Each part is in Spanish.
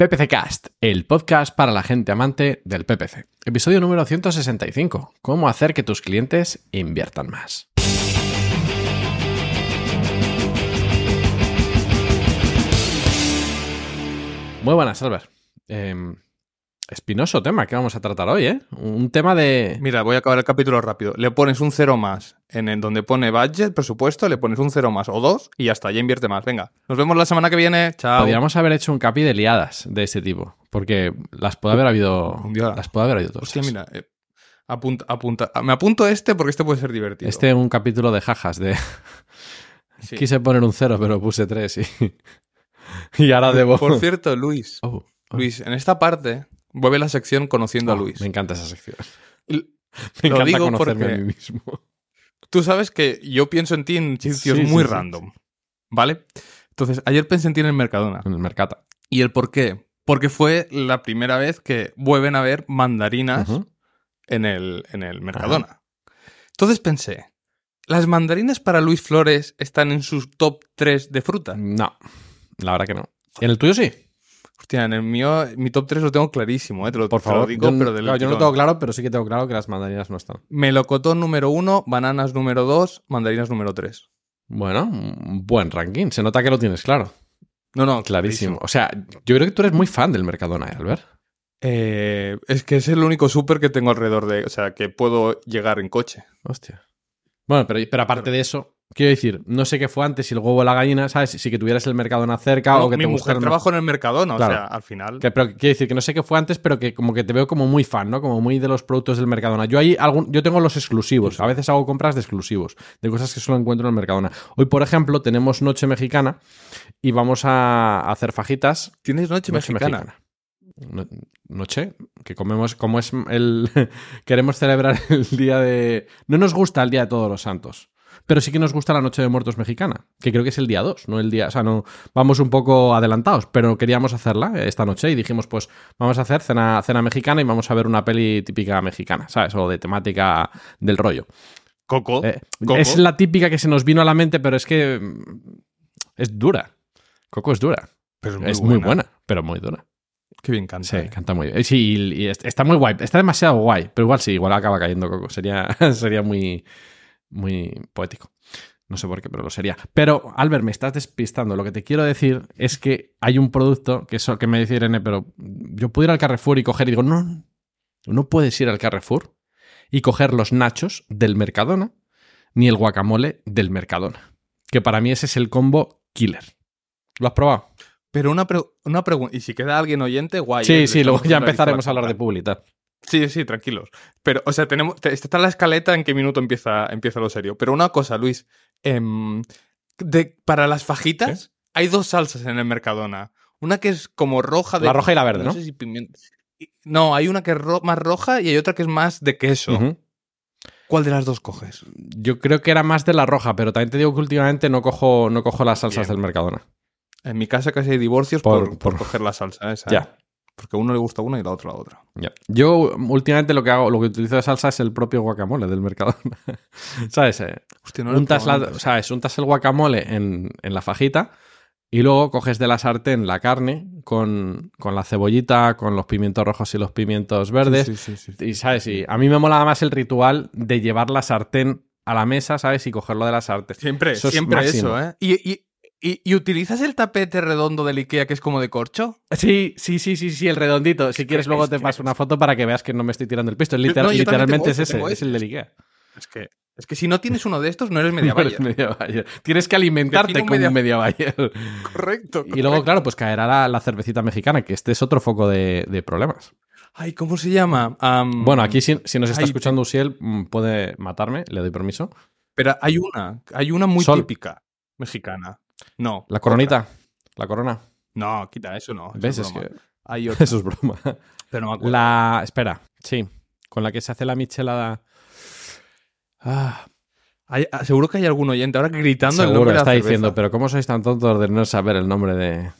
PPC Cast, el podcast para la gente amante del PPC. Episodio número 165. ¿Cómo hacer que tus clientes inviertan más? Muy buenas, Albert. Em, Espinoso tema que vamos a tratar hoy, ¿eh? Un tema de... Mira, voy a acabar el capítulo rápido. Le pones un cero más en el donde pone budget, presupuesto, le pones un cero más o dos y ya está, ya invierte más. Venga, nos vemos la semana que viene. Chao. Podríamos haber hecho un capi de liadas de ese tipo, porque las puede haber habido... las puede haber habido todas. Hostia, mira, eh, apunta, ah, me apunto este porque este puede ser divertido. Este es un capítulo de jajas, de... Quise poner un cero, pero puse tres y... y ahora debo... Por cierto, Luis... Oh, oh. Luis, en esta parte Vuelve la sección conociendo a ah, Luis. Me encanta esa sección. me encanta conocerme a mí mismo. Tú sabes que yo pienso en ti en sitios muy random. ¿Vale? Entonces, ayer pensé en ti en el Mercadona. En el Mercata. ¿Y el por qué? Porque fue la primera vez que vuelven a ver mandarinas en, el, en el Mercadona. Entonces pensé, ¿las mandarinas para Luis Flores están en sus top 3 de fruta? No, la verdad que no. ¿En el tuyo sí? Hostia, en el mío, mi top 3 lo tengo clarísimo, ¿eh? te lo, Por favor, yo, pero del claro, yo no tengo claro, pero sí que tengo claro que las mandarinas no están. Melocotón número 1, bananas número 2, mandarinas número 3. Bueno, buen ranking. Se nota que lo tienes claro. No, no. Clarísimo. O sea, yo creo que tú eres muy fan del Mercadona, ¿eh, Albert. Eh, es que es el único súper que tengo alrededor de. O sea, que puedo llegar en coche. Hostia. Bueno, pero, aparte de eso, Quiero decir, no sé qué fue antes, si el huevo o la gallina, ¿sabes? Si que tuvieras el Mercadona cerca o que mi mujer trabajo en el Mercadona, o sea, al final. quiero decir que no sé qué fue antes, pero que como que te veo como muy fan, ¿no? Como muy de los productos del Mercadona. Yo ahí algún, yo tengo los exclusivos, a veces hago compras de exclusivos, de cosas que solo encuentro en el Mercadona. Hoy, por ejemplo, tenemos noche mexicana y vamos a hacer fajitas. ¿Tienes noche, mexicana noche que comemos como es el queremos celebrar el día de no nos gusta el día de todos los santos pero sí que nos gusta la Noche de Muertos mexicana, que creo que es el día 2, no el día, o sea, no vamos un poco adelantados, pero queríamos hacerla eh, esta noche y dijimos, pues vamos a hacer cena, cena mexicana y vamos a ver una peli típica mexicana, ¿sabes? O de temática del rollo. Coco. Eh, es la típica que se nos vino a la mente, pero es que mm, es dura. Coco es dura. Pero es, muy, buena. pero muy dura. Qué bien canta. Sí, eh. canta muy bien. Sí, y, está muy guay. Está demasiado guay, pero igual sí, igual acaba cayendo Coco. Sería, sería muy, muy poético. No sé por qué, pero lo sería. Pero, Albert, me estás despistando. Lo que te quiero decir es que hay un producto que eso que me dice Irene, pero yo puedo ir al Carrefour y coger y digo, no, no puedes ir al Carrefour y coger los nachos del Mercadona ni el guacamole del Mercadona. Que para mí ese es el combo killer. ¿Lo has probado? Pero una, una pregunta, y si queda alguien oyente, guay. Sí, ¿eh? sí, luego ya empezaremos a hablar de publicidad. Sí, sí, tranquilos. Pero, o sea, tenemos. Está la escaleta en qué minuto empieza, empieza lo serio. Pero una cosa, Luis. Em, de, para las fajitas hay dos salsas en el Mercadona. Una que es como roja de. La roja y la verde, ¿no? No, sé si pimienta. no hay una que es más roja y hay otra que es más de queso. ¿Cuál de las dos coges? Yo creo que era más de la roja, pero también te digo que últimamente no cojo, no cojo las salsas del Mercadona. En mi casa casi hay divorcios por, por coger la salsa esa. Ya. ¿eh? Porque a uno le gusta una y la otra la otra. Yo últimamente lo que hago, lo que utilizo de salsa es el propio guacamole del mercado. ¿Sabes? Eh, no untas la, o el guacamole en, la fajita y luego coges de la sartén la carne con, la cebollita, con los pimientos rojos y los pimientos verdes. Sí, sí, sí, y sabes, y a mí me mola más el ritual de llevar la sartén a la mesa, ¿sabes? Y cogerlo de la sartén. Siempre, siempre eso, ¿eh? y, ¿Y, utilizas el tapete redondo del IKEA que es como de corcho? Sí, sí, sí, sí, sí, el redondito. Si quieres, luego te paso una foto para que veas que no me estoy tirando el pisto. literalmente este, es ese, es el del este. IKEA. Es que, es que si no tienes uno de estos, no eres media, no Tienes que alimentarte con media... un Correcto, Y luego, claro, pues caerá la, cervecita mexicana, que este es otro foco de, problemas. Ay, ¿cómo se llama? bueno, aquí si, nos está escuchando Usiel, mm, puede matarme, le doy permiso. Pero hay una, hay una muy típica mexicana. No. ¿La coronita? ¿La corona? No, quita, eso no. Eso Es, broma. que... Hay otra. broma. Pero no me acuerdo. La... Espera, sí. Con la que se hace la michelada... Ah... ah seguro que hay algún oyente ahora gritando seguro, el nombre. está diciendo, pero ¿cómo sois tan tontos de no saber el nombre de.?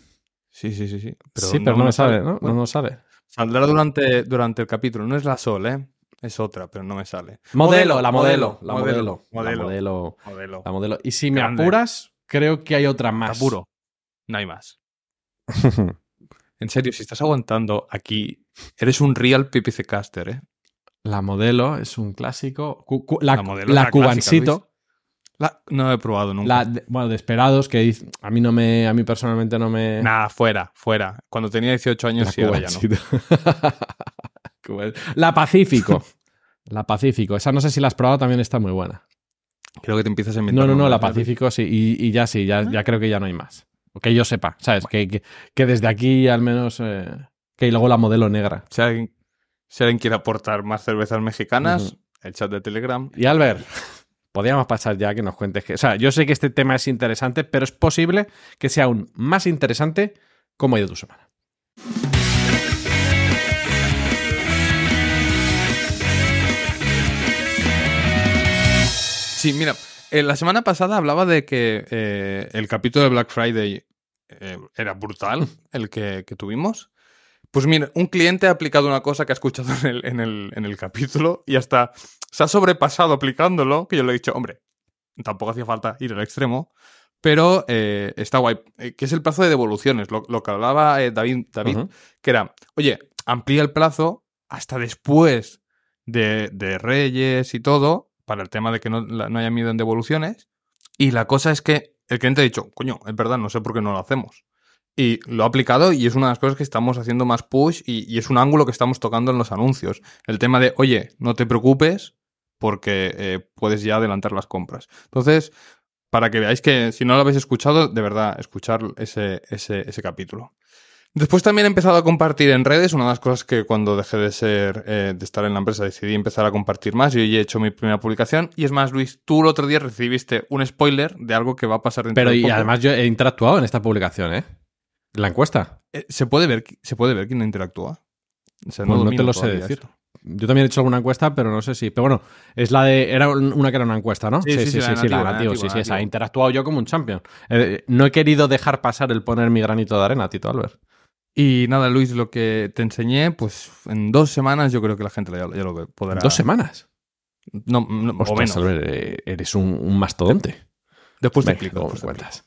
Sí, sí, sí. Sí, pero sí, no, pero no, me sale, ¿no? ¿no? lo no sale. Saldrá durante, durante el capítulo. No es la Sol, ¿eh? Es otra, pero no me sale. Modelo, la modelo, La modelo. La modelo. La modelo. Y si me apuras, creo que hay otra más. Puro. No hay más. en serio, si estás aguantando aquí, eres un real PPC caster, ¿eh? La modelo es un clásico. la, la, cubancito. no he probado nunca. De, esperados, que a mí no me, a mí personalmente no me. Nada, fuera, fuera. Cuando tenía 18 años sí, ahora ya no. la Pacífico. la Pacífico. Esa no sé si la has probado, también está muy buena. Creo que te empiezas a inventar. No, no, no, la Pacífico sí, y, ya sí, ya, creo que ya no hay más. Que yo sepa, ¿sabes? Que, que, desde aquí al menos. Eh, que luego la modelo negra. Si alguien, quiere aportar más cervezas mexicanas, el chat de Telegram. Y Albert. Podríamos pasar ya que nos cuentes que. O sea, yo sé que este tema es interesante, pero es posible que sea aún más interesante como ha de tu semana. Sí, mira, eh, la semana pasada hablaba de que eh, el capítulo de Black Friday eh, era brutal, el que, tuvimos. Pues mira, un cliente ha aplicado una cosa que ha escuchado en el, capítulo y hasta se ha sobrepasado aplicándolo, que yo le he dicho, hombre, tampoco hacía falta ir al extremo, pero está guay, que es el plazo de devoluciones, lo, que hablaba David, David que era, oye, amplía el plazo hasta después de, de, Reyes y todo, para el tema de que no, no haya miedo en devoluciones. Y la cosa es que el cliente ha dicho, coño, es verdad, no sé por qué no lo hacemos. Y lo ha aplicado y es una de las cosas que estamos haciendo más push y, es un ángulo que estamos tocando en los anuncios. El tema de, oye, no te preocupes porque eh, puedes ya adelantar las compras. Entonces, para que veáis que si no lo habéis escuchado, de verdad, escuchar ese, ese capítulo. Después también he empezado a compartir en redes, una de las cosas que cuando dejé de ser, eh, de estar en la empresa decidí empezar a compartir más, yo ya he hecho mi primera publicación, y es más, Luis, tú el otro día recibiste un spoiler de algo que va a pasar dentro Pero de Pero y además yo he interactuado en esta publicación, ¿eh? la encuesta. Eh, ¿se, puede ver, ¿Se puede ver quién interactúa? no, pues te lo sé decir. Yo también he hecho alguna encuesta, pero no sé si. Pero bueno, es la de. Era una que era una encuesta, ¿no? Sí, sí, sí, sí, sí, sí, He interactuado yo como un champion. Eh, no he querido dejar pasar el poner mi granito de arena, Tito Albert. Y nada, Luis, lo que te enseñé, pues en dos semanas yo creo que la gente ya, lo podrá. ¿Dos semanas? No, no Ostras, o eh, eres un, mastodonte. Después te explico. por cuentas.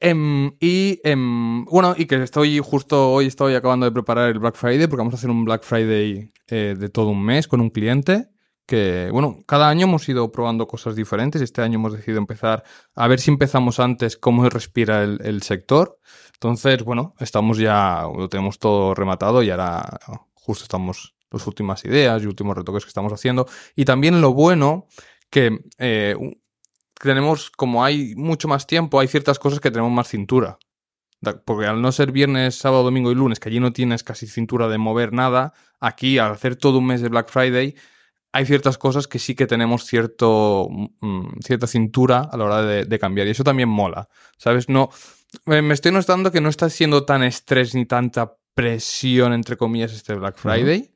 Em, y em, bueno, y que estoy justo hoy, estoy acabando de preparar el Black Friday, porque vamos a hacer un Black Friday eh, de todo un mes con un cliente que, bueno, cada año hemos ido probando cosas diferentes. Este año hemos decidido empezar a ver si empezamos antes cómo respira el, sector. Entonces, bueno, estamos ya, lo tenemos todo rematado y ahora justo estamos las últimas ideas y últimos retoques que estamos haciendo. Y también lo bueno que eh, tenemos, como hay mucho más tiempo, hay ciertas cosas que tenemos más cintura. Porque al no ser viernes, sábado, domingo y lunes, que allí no tienes casi cintura de mover nada, aquí al hacer todo un mes de Black Friday, hay ciertas cosas que sí que tenemos cierto, mm, mm, cierta cintura a la hora de, cambiar. Y eso también mola, ¿sabes? No, me estoy notando que no está siendo tan estrés ni tanta presión, entre comillas, este Black Friday.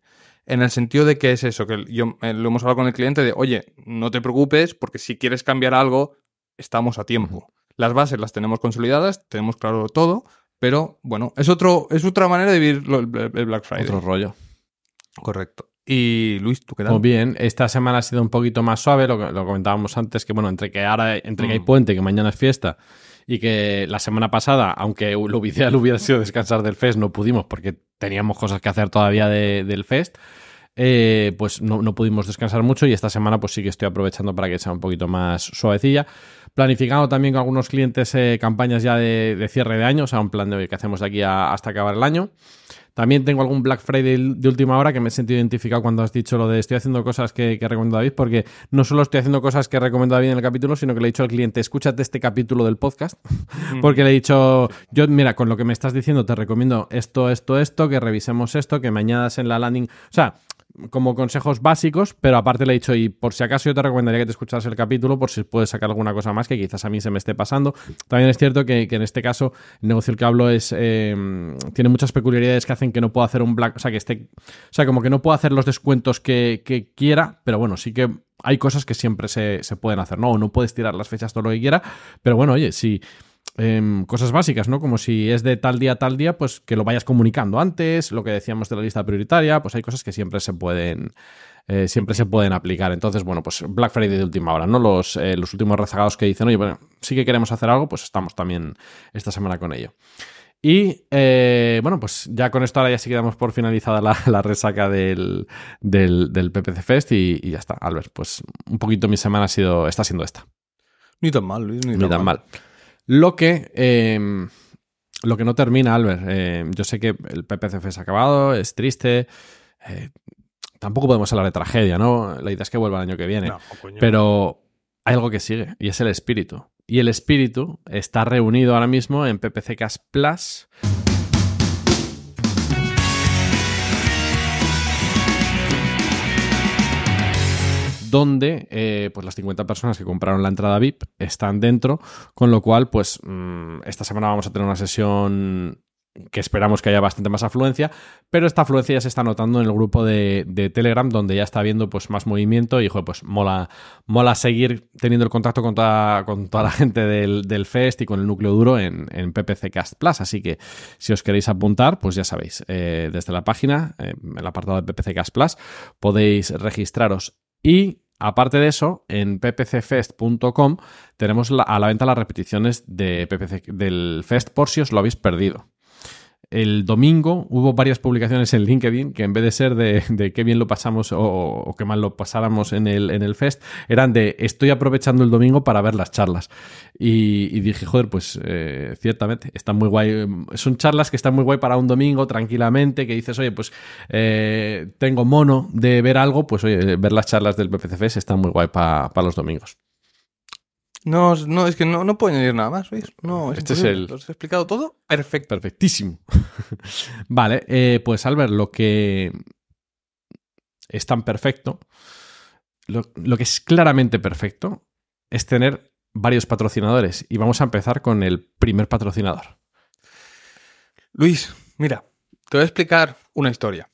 En el sentido de que es eso, que yo, eh, lo hemos hablado con el cliente de, oye, no te preocupes, porque si quieres cambiar algo, estamos a tiempo. Las bases las tenemos consolidadas, tenemos claro todo, pero bueno, es, otro, es otra manera de vivir el Black Friday. Otro rollo. Correcto. Y Luis, ¿tú qué tal? Muy pues bien, esta semana ha sido un poquito más suave, lo, comentábamos antes, que bueno, entre que ahora, entre hay mm. puente, que mañana es fiesta, y que la semana pasada, aunque lo ideal hubiera sido descansar del Fest, no pudimos porque teníamos cosas que hacer todavía del Fest. Eh, pues no, no, pudimos descansar mucho y esta semana pues sí que estoy aprovechando para que sea un poquito más suavecilla. Planificado también con algunos clientes eh, campañas ya de, cierre de año, o sea, un plan de hoy que hacemos de aquí hasta acabar el año. También tengo algún Black Friday de última hora que me he sentido identificado cuando has dicho lo de estoy haciendo cosas que, recomiendo David, porque no solo estoy haciendo cosas que recomiendo David en el capítulo, sino que le he dicho al cliente, escúchate este capítulo del podcast, mm. porque le he dicho, yo mira, con lo que me estás diciendo te recomiendo esto, esto, esto, que revisemos esto, que me añadas en la landing. O sea, como consejos básicos, pero aparte le he dicho, y por si acaso yo te recomendaría que te escucharas el capítulo por si puedes sacar alguna cosa más que quizás a mí se me esté pasando. También es cierto que, en este caso el negocio del que hablo es, eh, tiene muchas peculiaridades que hacen que no pueda hacer un black, o sea, que esté, o sea, como que no puedo hacer los descuentos que, quiera, pero bueno, sí que hay cosas que siempre se, pueden hacer, ¿no? O no puedes tirar las fechas todo lo que quiera, pero bueno, oye, si... Em, cosas básicas, ¿no? Como si es de tal día a tal día, pues que lo vayas comunicando antes, lo que decíamos de la lista prioritaria, pues hay cosas que siempre se pueden... Eh, siempre se pueden aplicar. Entonces, bueno, pues Black Friday de última hora, ¿no? Los, eh, los últimos rezagados que dicen, oye, bueno, sí que queremos hacer algo, pues estamos también esta semana con ello. Y eh, bueno, pues ya con esto ahora ya sí quedamos por finalizada la, resaca del, del, PPC Fest y, ya está, Albert. Pues un poquito mi semana ha sido, está siendo esta. Ni tan mal, Luis, ni, tan, mal. Lo que, em, lo que no termina, Albert. Em, yo sé que el PPCF se ha acabado, es triste. Eh, tampoco podemos hablar de tragedia, ¿no? La idea es que vuelva el año que viene. pero hay algo que sigue y es el espíritu. Y el espíritu está reunido ahora mismo en PPC Plus. donde eh, pues las 50 personas que compraron la entrada VIP están dentro, con lo cual, pues mm, esta semana vamos a tener una sesión que esperamos que haya bastante más afluencia, pero esta afluencia ya se está notando en el grupo de, Telegram, donde ya está habiendo pues, más movimiento y pues mola, mola seguir teniendo el contacto con toda, la gente del, Fest y con el núcleo duro en, PPC Cast Plus. Así que si os queréis apuntar, pues ya sabéis, eh, desde la página, eh, el apartado de PPC Cast Plus, podéis registraros. Y aparte de eso, en ppcfest.com tenemos a la venta las repeticiones de del Fest por si os lo habéis perdido. El domingo hubo varias publicaciones en LinkedIn que en vez de ser de, qué bien lo pasamos o, qué mal lo pasáramos en el, en el fest, eran de estoy aprovechando el domingo para ver las charlas. Y, dije, joder, pues eh, ciertamente, están muy guay. Son charlas que están muy guay para un domingo tranquilamente, que dices, oye, pues eh, tengo mono de ver algo, pues oye, ver las charlas del PPCFest están muy guay para los domingos. No, no, es que no, no pueden añadir nada más, Luis. No, es este es el... explicado todo? Perfecto. Perfectísimo. vale, eh, pues Albert, lo que es tan perfecto, lo, lo que es claramente perfecto, es tener varios patrocinadores. Y vamos a empezar con el primer patrocinador. Luis, mira, te voy a explicar una historia.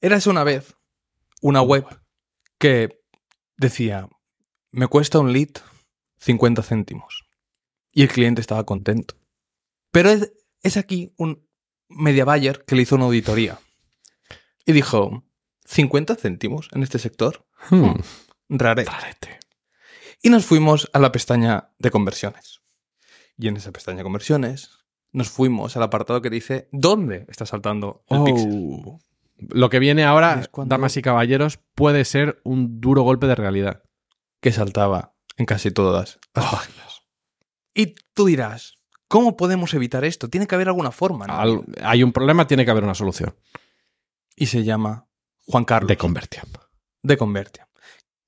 Eras una vez una web que decía, me cuesta un lead 50 céntimos. Y el cliente estaba contento. Pero es, aquí un media buyer que le hizo una auditoría. Y dijo, 50 céntimos en este sector. Hmm. Hmm, rarete. Y nos fuimos a la pestaña de conversiones. Y en esa pestaña de conversiones nos fuimos al apartado que dice dónde está saltando el oh. Lo que viene ahora, damas y caballeros, puede ser un duro golpe de realidad. Que saltaba en casi todas ah. Y tú dirás, ¿cómo podemos evitar esto? Tiene que haber alguna forma. ¿no? hay un problema, tiene que haber una solución. Y se llama Juan Carlos. De Convertia. De Convertia.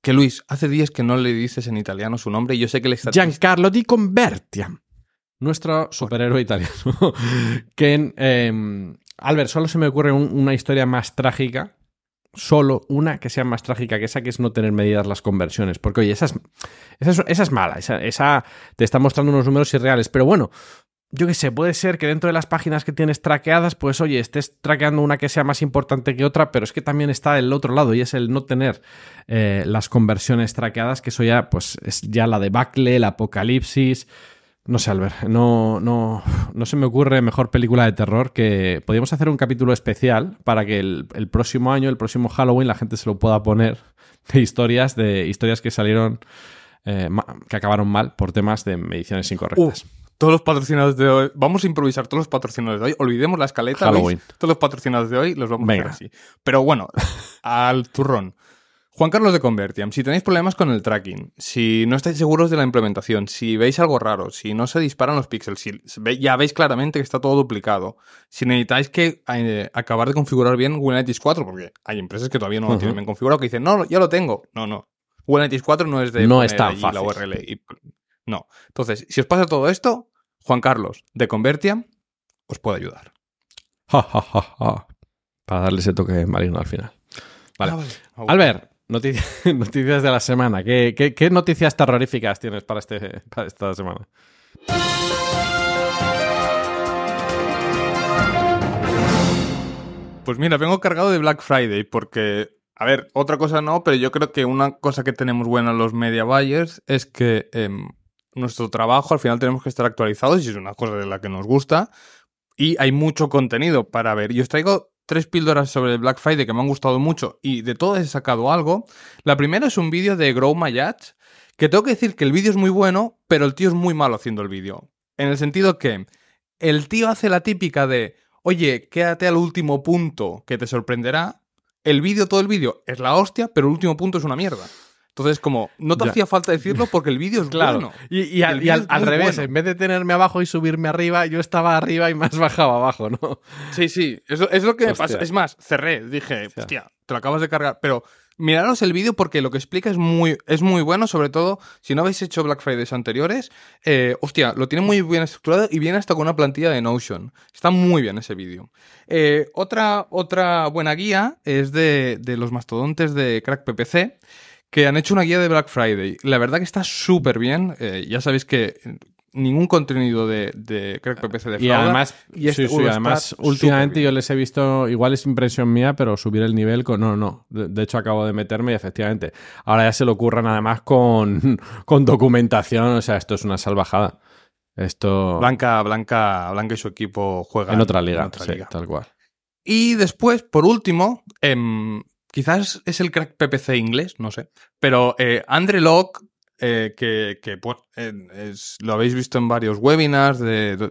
Que Luis, hace días que no le dices en italiano su nombre y yo sé que le está... Giancarlo di Convertia. Nuestro superhéroe italiano. que, em, Albert, solo se me ocurre una historia más trágica solo una que sea más trágica que esa, que es no tener medidas las conversiones. Porque, oye, esa es, esa es, mala, esa, te está mostrando unos números irreales. Pero bueno, yo qué sé, puede ser que dentro de las páginas que tienes traqueadas, pues oye, estés traqueando una que sea más importante que otra, pero es que también está el otro lado y es el no tener eh, las conversiones traqueadas, que eso ya, pues, es ya la debacle, el apocalipsis. No sé, Albert, no, no, no se me ocurre mejor película de terror que... Podríamos hacer un capítulo especial para que el, el, próximo año, el próximo Halloween, la gente se lo pueda poner de historias, de historias que salieron, eh, que acabaron mal por temas de mediciones incorrectas. todos los patrocinadores de hoy, vamos a improvisar todos los patrocinadores de hoy, olvidemos la escaleta, Todos los patrocinados de hoy los vamos a hacer así. Pero bueno, al turrón. Juan Carlos de Convertiam, si tenéis problemas con el tracking, si no estáis seguros de la implementación, si veis algo raro, si no se disparan los píxeles, si ya veis claramente que está todo duplicado, si necesitáis que eh, acabar de configurar bien Kubernetes 4, porque hay empresas que todavía no lo tienen bien configurado, que dicen, no, ya lo tengo. No, no. Kubernetes 4 no es de no la URL. No. Entonces, si os pasa todo esto, Juan Carlos de Convertiam os puede ayudar. Ja, Para darle ese toque marino al final. Vale. Ah, vale. Ah, Albert, noticias de la semana. ¿Qué, noticias terroríficas tienes para, este, esta semana? Pues mira, vengo cargado de Black Friday porque, a ver, otra cosa no, pero yo creo que una cosa que tenemos buena los media buyers es que em, nuestro trabajo al final tenemos que estar actualizados y es una cosa de la que nos gusta y hay mucho contenido para ver. Y os traigo tres píldoras sobre el Black Friday que me han gustado mucho y de todas he sacado algo. La primera es un vídeo de Grow My que tengo que decir que el vídeo es muy bueno, pero el tío es muy malo haciendo el vídeo. En el sentido que el tío hace la típica de, oye, quédate al último punto que te sorprenderá. El vídeo, todo el vídeo es la hostia, pero el último punto es una mierda. Entonces, como, no te hacía falta decirlo porque el vídeo es claro. Y, al, revés, en vez de tenerme abajo y subirme arriba, yo estaba arriba y más bajaba abajo, ¿no? Sí, sí, es lo que pasa. Es más, cerré, dije, hostia. te lo acabas de cargar. Pero miraros el vídeo porque lo que explica es muy, es muy bueno, sobre todo si no habéis hecho Black Fridays anteriores. Eh, hostia, lo tiene muy bien estructurado y viene hasta con una plantilla de Notion. Está muy bien ese vídeo. Eh, otra, otra buena guía es de, de los mastodontes de Crack PPC que han hecho una guía de Black Friday. La verdad que está súper bien. Eh, ya sabéis que ningún contenido de, de Crack PPC de Y además, y este además últimamente yo les he visto, igual es impresión mía, pero subir el nivel con... No, no, de, hecho acabo de meterme y efectivamente, ahora ya se lo ocurran además con, con documentación, o sea, esto es una salvajada. Esto... Blanca, Blanca, Blanca y su equipo juegan en otra liga, tal cual. Y después, por último, em, Quizás es el crack PPC inglés, no sé. Pero eh, Andre Locke, eh, que, pues, lo habéis visto en varios webinars del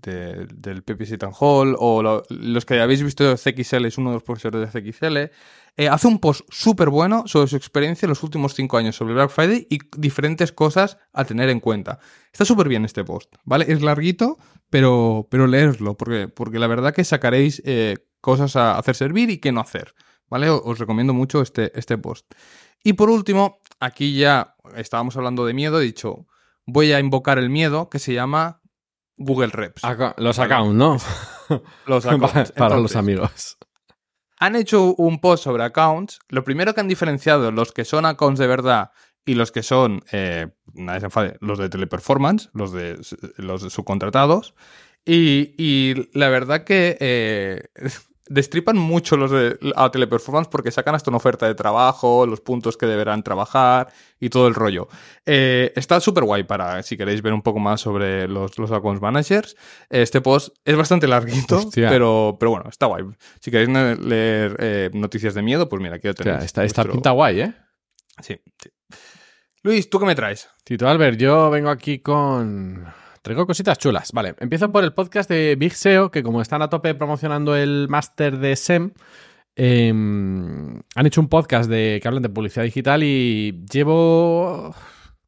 PPC Town Hall, o los que habéis visto de CXL, es uno de los profesores de CXL, eh, hace un post súper bueno sobre su experiencia en los últimos cinco años sobre Black Friday y diferentes cosas a tener en cuenta. Está súper bien este post, ¿vale? Es larguito, pero, pero leerlo, porque, porque la verdad que sacaréis cosas a hacer servir y qué no hacer. ¿vale? Os recomiendo mucho este, este post. Y por último, aquí ya estábamos hablando de miedo, he dicho, voy a invocar el miedo que se llama Google Reps. los accounts, ¿no? Los accounts. Para los amigos. Han hecho un post sobre accounts. Lo primero que han diferenciado los que son accounts de verdad y los que son, eh, nadie se los de teleperformance, los de, los subcontratados. Y, la verdad que eh, destripan mucho los de, a Teleperformance porque sacan hasta una oferta de trabajo, los puntos que deberán trabajar y todo el rollo. Eh, está súper guay para si queréis ver un poco más sobre los, los Managers. Este post es bastante larguito, pero, pero bueno, está guay. Si queréis leer eh, noticias de miedo, pues mira, aquí lo tenéis. Está guay, ¿eh? sí. Luis, ¿tú qué me traes? Tito Albert, yo vengo aquí con Traigo cositas chulas. Vale, empiezo por el podcast de Big SEO, que como están a tope promocionando el máster de SEM, e han hecho un podcast de, que hablan de publicidad digital y llevo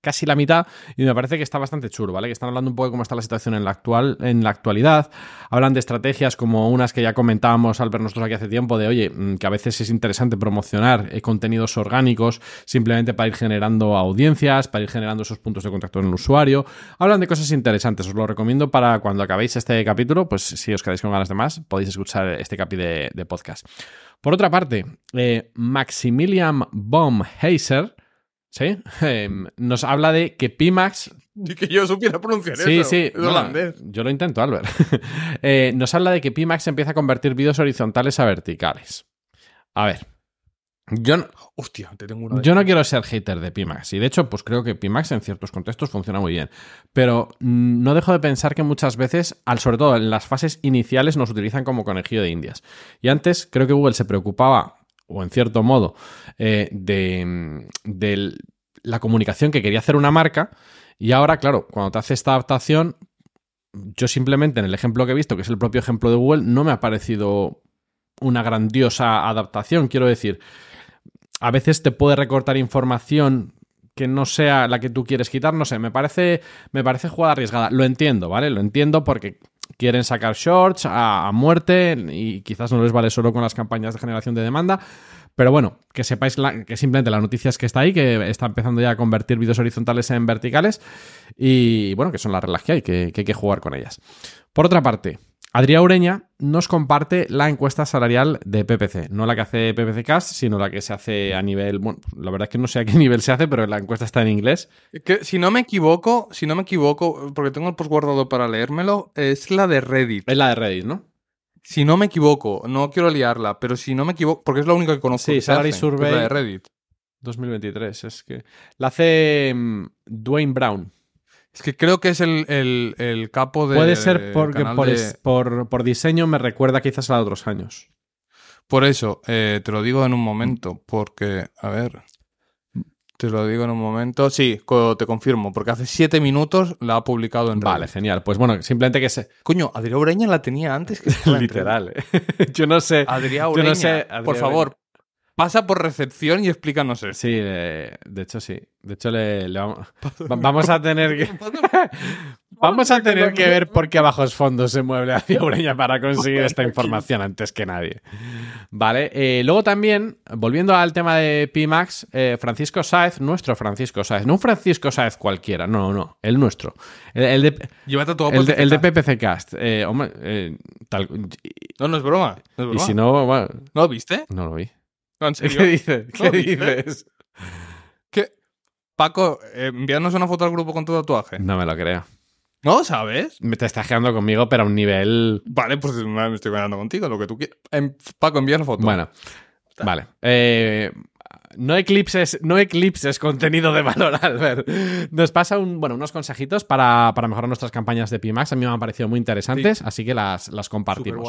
casi la mitad y me parece que está bastante chulo, ¿vale? Que están hablando un poco de cómo está la situación en la, actual, en la actualidad. Hablan de estrategias como unas que ya comentábamos al ver nosotros aquí hace tiempo, de oye, mm, que a veces es interesante promocionar eh, contenidos orgánicos simplemente para ir generando audiencias, para ir generando esos puntos de contacto en el usuario. Hablan de cosas interesantes, os lo recomiendo para cuando acabéis este capítulo, pues si os quedáis con ganas de más, podéis escuchar este capi de, podcast. Por otra parte, eh, Maximilian Baumheiser Sí, em, nos habla de que Pimax. Y que yo supiera pronunciar eso. Sí, yo lo intento, Albert. Eh, nos habla de que Pimax empieza a convertir vídeos horizontales a verticales. A ver. Yo no, yo no quiero ser hater de Pimax. Y de hecho, pues creo que Pimax en ciertos contextos funciona muy bien. Pero no dejo de pensar que muchas veces, al, sobre todo en las fases iniciales, nos utilizan como conejillo de indias. Y antes creo que Google se preocupaba o en cierto modo, eh, de, de la comunicación que quería hacer una marca. Y ahora, claro, cuando te hace esta adaptación, yo simplemente en el ejemplo que he visto, que es el propio ejemplo de Google, no me ha parecido una grandiosa adaptación. Quiero decir, a veces te puede recortar información que no sea la que tú quieres quitar, no sé, me parece, me parece jugada arriesgada. Lo entiendo, ¿vale? Lo entiendo porque quieren sacar shorts a, muerte y quizás no les vale solo con las campañas de generación de demanda. Pero bueno, que sepáis que simplemente la noticia es que está ahí, que está empezando ya a convertir vídeos horizontales en verticales y bueno, que son las reglas que hay, que hay que jugar con ellas. Por otra parte, Adrià Ureña nos comparte la encuesta salarial de PPC, no la que hace PPC Cast, sino la que se hace a nivel, bueno, la verdad es que no sé a qué nivel se hace, pero la encuesta está en inglés. si no me equivoco, si no me equivoco, porque tengo el post guardado para leérmelo, es la de Reddit. Es la de Reddit, ¿no? Si no me equivoco, no quiero liarla, pero si no me equivoco, porque es la única que conozco. Sí, Salary Survey. la de Reddit. 2023, es que la hace mm, Dwayne Brown. Es que creo que es el, el, capo de. Puede ser porque por, diseño me recuerda quizás a otros años. Por eso, eh, te lo digo en un momento, porque, a ver, te lo digo en un momento. Sí, te confirmo, porque hace siete minutos la ha publicado en Vale, genial. Pues bueno, simplemente que se. Coño, Adrián Ureña la tenía antes que. Literal. ¿eh? yo no sé. Adrián Ureña, no sé, por favor, pasa por recepción y explícanos eso. Sí, de, hecho sí. De hecho le, vamos, a tener que... vamos a tener que ver por qué bajos fondos se mueve hacia Ureña para conseguir esta información antes que nadie. Vale, eh, luego también, volviendo al tema de Pimax, eh, Francisco Sáez, nuestro Francisco Sáez, no un Francisco Sáez cualquiera, no, no, el nuestro. El, de, el, PPC Cast. Eh, no, no es broma. Y si no... ¿No lo viste? No lo vi. ¿Qué dices? ¿Qué dices? Paco, envíanos una foto al grupo con tu tatuaje. No me lo creo. ¿No sabes? Me te estás conmigo, pero a un nivel. Vale, pues me estoy ganando contigo, lo que tú quieras. En... Em, Paco, la foto. Bueno, vale. Eh, no eclipses, no eclipses contenido de valor, Albert. Nos pasa un, bueno, unos consejitos para, mejorar nuestras campañas de Pimax A mí me han parecido muy interesantes, así que las, las compartimos.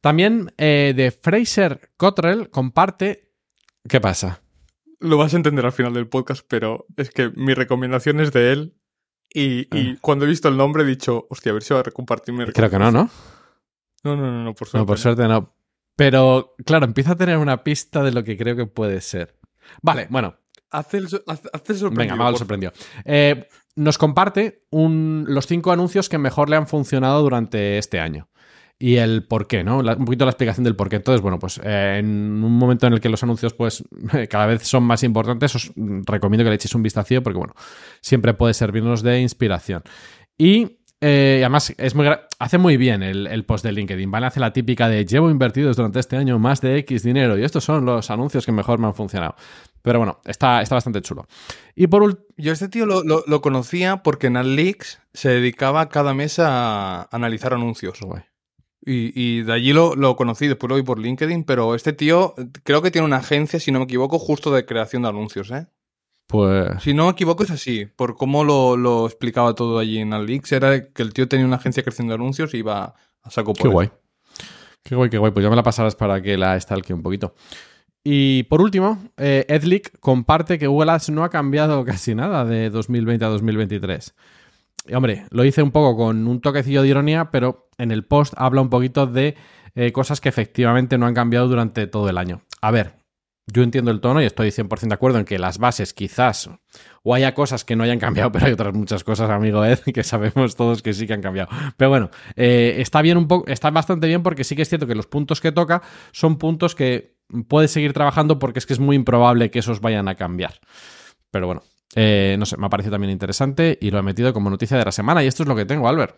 También eh, de Fraser Cottrell comparte. ¿Qué pasa? Lo vas a entender al final del podcast, pero es que mi recomendación es de él. Y, ah. cuando he visto el nombre he dicho, hostia, a ver si va a recompartirme. Creo que no, ¿no? No, no, no, por suerte. No, por suerte no. Pero claro, empieza a tener una pista de lo que creo que puede ser. Vale, bueno. Hace el, sorprendido. Venga, mal sorprendió. Eh, nos comparte los cinco anuncios que mejor le han funcionado durante este año y el por qué, ¿no? un poquito la explicación del por qué. Entonces, bueno, pues eh, en un momento en el que los anuncios pues cada vez son más importantes, os recomiendo que le echéis un vistazo porque, bueno, siempre puede servirnos de inspiración. Y eh, además, es muy hace muy bien el, post de LinkedIn, ¿vale? Hace la típica de llevo invertidos durante este año más de X dinero y estos son los anuncios que mejor me han funcionado. Pero bueno, está, está bastante chulo. Y por Yo este tío lo, conocía porque en Leaks se dedicaba cada mes a analizar anuncios. Y, de allí lo, lo, conocí, después lo vi por LinkedIn, pero este tío creo que tiene una agencia, si no me equivoco, justo de creación de anuncios, ¿eh? Pues... Si no me equivoco es así, por cómo lo, explicaba todo allí en Alix, era que el tío tenía una agencia de creación de anuncios y iba a saco por Qué guay. Qué guay, qué guay. Pues ya me la pasarás para que la estalque un poquito. Y por último, eh, comparte que Google Ads no ha cambiado casi nada de 2020 a 2023 hombre, lo hice un poco con un toquecillo de ironía, pero en el post habla un poquito de eh, cosas que efectivamente no han cambiado durante todo el año. A ver, yo entiendo el tono y estoy 100% de acuerdo en que las bases quizás o haya cosas que no hayan cambiado, pero hay otras muchas cosas, amigo Ed, que sabemos todos que sí que han cambiado. Pero bueno, eh, está bien un poco, está bastante bien porque sí que es cierto que los puntos que toca son puntos que puedes seguir trabajando porque es que es muy improbable que esos vayan a cambiar. Pero bueno, eh, no sé, me ha parecido también interesante y lo he metido como noticia de la semana. Y esto es lo que tengo, Albert.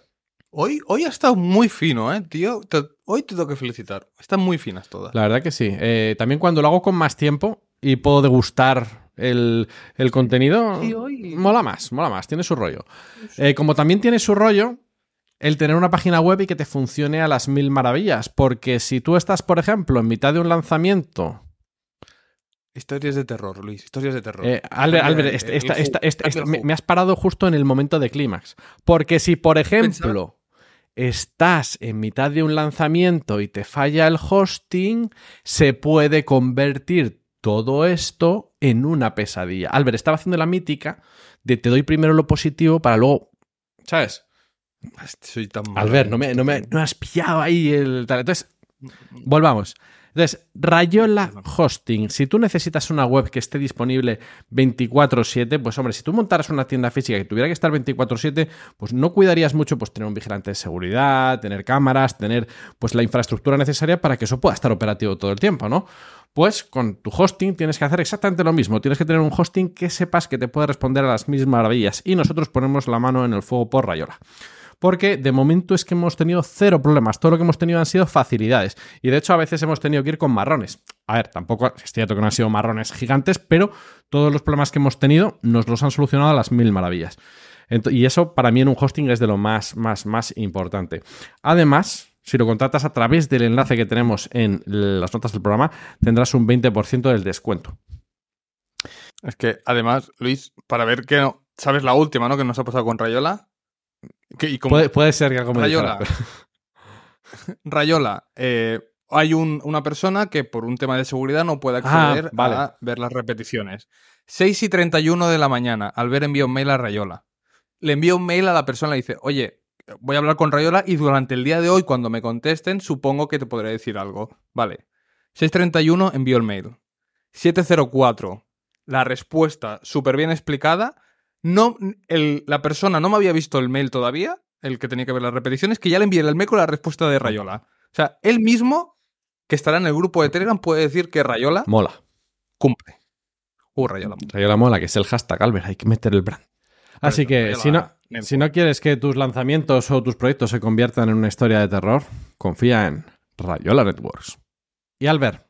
Hoy, hoy ha estado muy fino, ¿eh, tío? hoy te tengo que felicitar. Están muy finas todas. La verdad que sí. Eh, también cuando lo hago con más tiempo y puedo degustar el, contenido, hoy... mola más, mola más. Tiene su rollo. Eh, como también tiene su rollo el tener una página web y que te funcione a las mil maravillas. Porque si tú estás, por ejemplo, en mitad de un lanzamiento Historias de terror, Luis, historias de terror. Albert, me, has parado justo en el momento de clímax. Porque si, por ejemplo, estás en mitad de un lanzamiento y te falla el hosting, se puede convertir todo esto en una pesadilla. Albert estaba haciendo la mítica de te doy primero lo positivo para luego, ¿sabes? Soy tan Albert, no me, no me no has pillado ahí el tal. Entonces, mm, mm. volvamos. Entonces, Rayola Hosting, si tú necesitas una web que esté disponible 24/7, pues hombre, si tú montaras una tienda física que tuviera que estar 24/7, pues no cuidarías mucho pues tener un vigilante de seguridad, tener cámaras, tener pues la infraestructura necesaria para que eso pueda estar operativo todo el tiempo, ¿no? Pues con tu hosting tienes que hacer exactamente lo mismo. Tienes que tener un hosting que sepas que te puede responder a las mismas maravillas. Y nosotros ponemos la mano en el fuego por Rayola porque de momento es que hemos tenido cero problemas. Todo lo que hemos tenido han sido facilidades. Y de hecho, a veces hemos tenido que ir con marrones. A ver, tampoco es cierto que no han sido marrones gigantes, pero todos los problemas que hemos tenido nos los han solucionado a las mil maravillas. Y eso para mí en un hosting es de lo más, más, más importante. Además, si lo contratas a través del enlace que tenemos en las notas del programa, tendrás un 20% del descuento. Es que además, Luis, para ver que no, sabes la última, ¿no? Que nos ha pasado con Rayola puede, ser que Rayola. Rayola, eh, hay una persona que por un tema de seguridad no puede ah, acceder a ver las repeticiones. 6 y 31 de la mañana, al ver envío un mail a Rayola. Le envío un mail a la persona y dice, oye, voy a hablar con Rayola y durante el día de hoy, cuando me contesten, supongo que te podré decir algo. Vale. 6.31, envío el mail. 7.04, la respuesta súper bien explicada no, la persona no me había visto el mail todavía, el que tenía que ver las repeticiones, que ya le envié el mail con la respuesta de Rayola. O sea, él mismo, que estará en el grupo de Telegram, puede decir que Rayola. Mola. Cumple. Uh, Rayola. mola, que es el hashtag, Albert, hay que meter el brand. Así ah, que, si no, si no quieres que tus lanzamientos o tus proyectos se conviertan en una historia de terror, confía en Rayola Networks. Y Albert,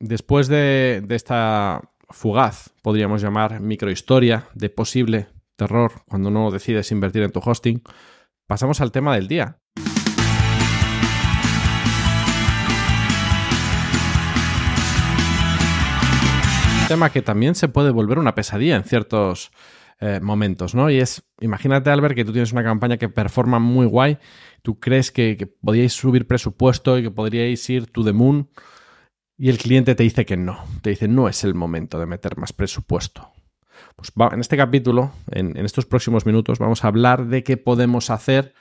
después de esta fugaz, podríamos llamar microhistoria, de posible terror cuando no decides invertir en tu hosting, pasamos al tema del día. Un tema que también se puede volver una pesadilla en ciertos eh, momentos, ¿no? Y es, imagínate, Albert, que tú tienes una campaña que performa muy guay, tú crees que, que podíais subir presupuesto y que podríais ir to the moon y el cliente te dice que no, te dice no es el momento de meter más presupuesto. Pues en este capítulo, en, estos próximos minutos, vamos a hablar de qué podemos hacer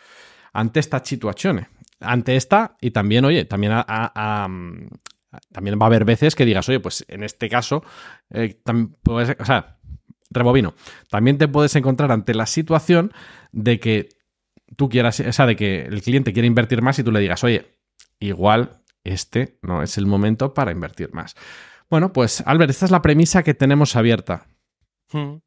ante esta situación. Ante esta y también, oye, también también va a haber veces que digas, oye, pues en este caso, eh, pues, o sea, rebobino, también te puedes encontrar ante la situación de que tú quieras, o sea, de que el cliente quiere invertir más y tú le digas, oye, igual este no es el momento para invertir más. Bueno, pues Albert, esta es la premisa que tenemos abierta. Hmm.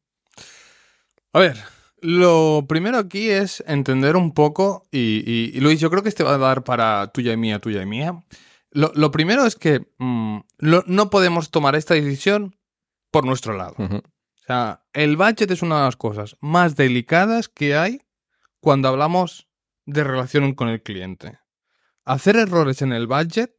A ver, lo primero aquí es entender un poco, y, Luis, yo creo que este va a dar para tuya y mía, tuya y mía. Lo, primero es que mm, no podemos tomar esta decisión por nuestro lado. O sea, el budget es una de las cosas más delicadas que hay cuando hablamos de relación con el cliente hacer errores en el budget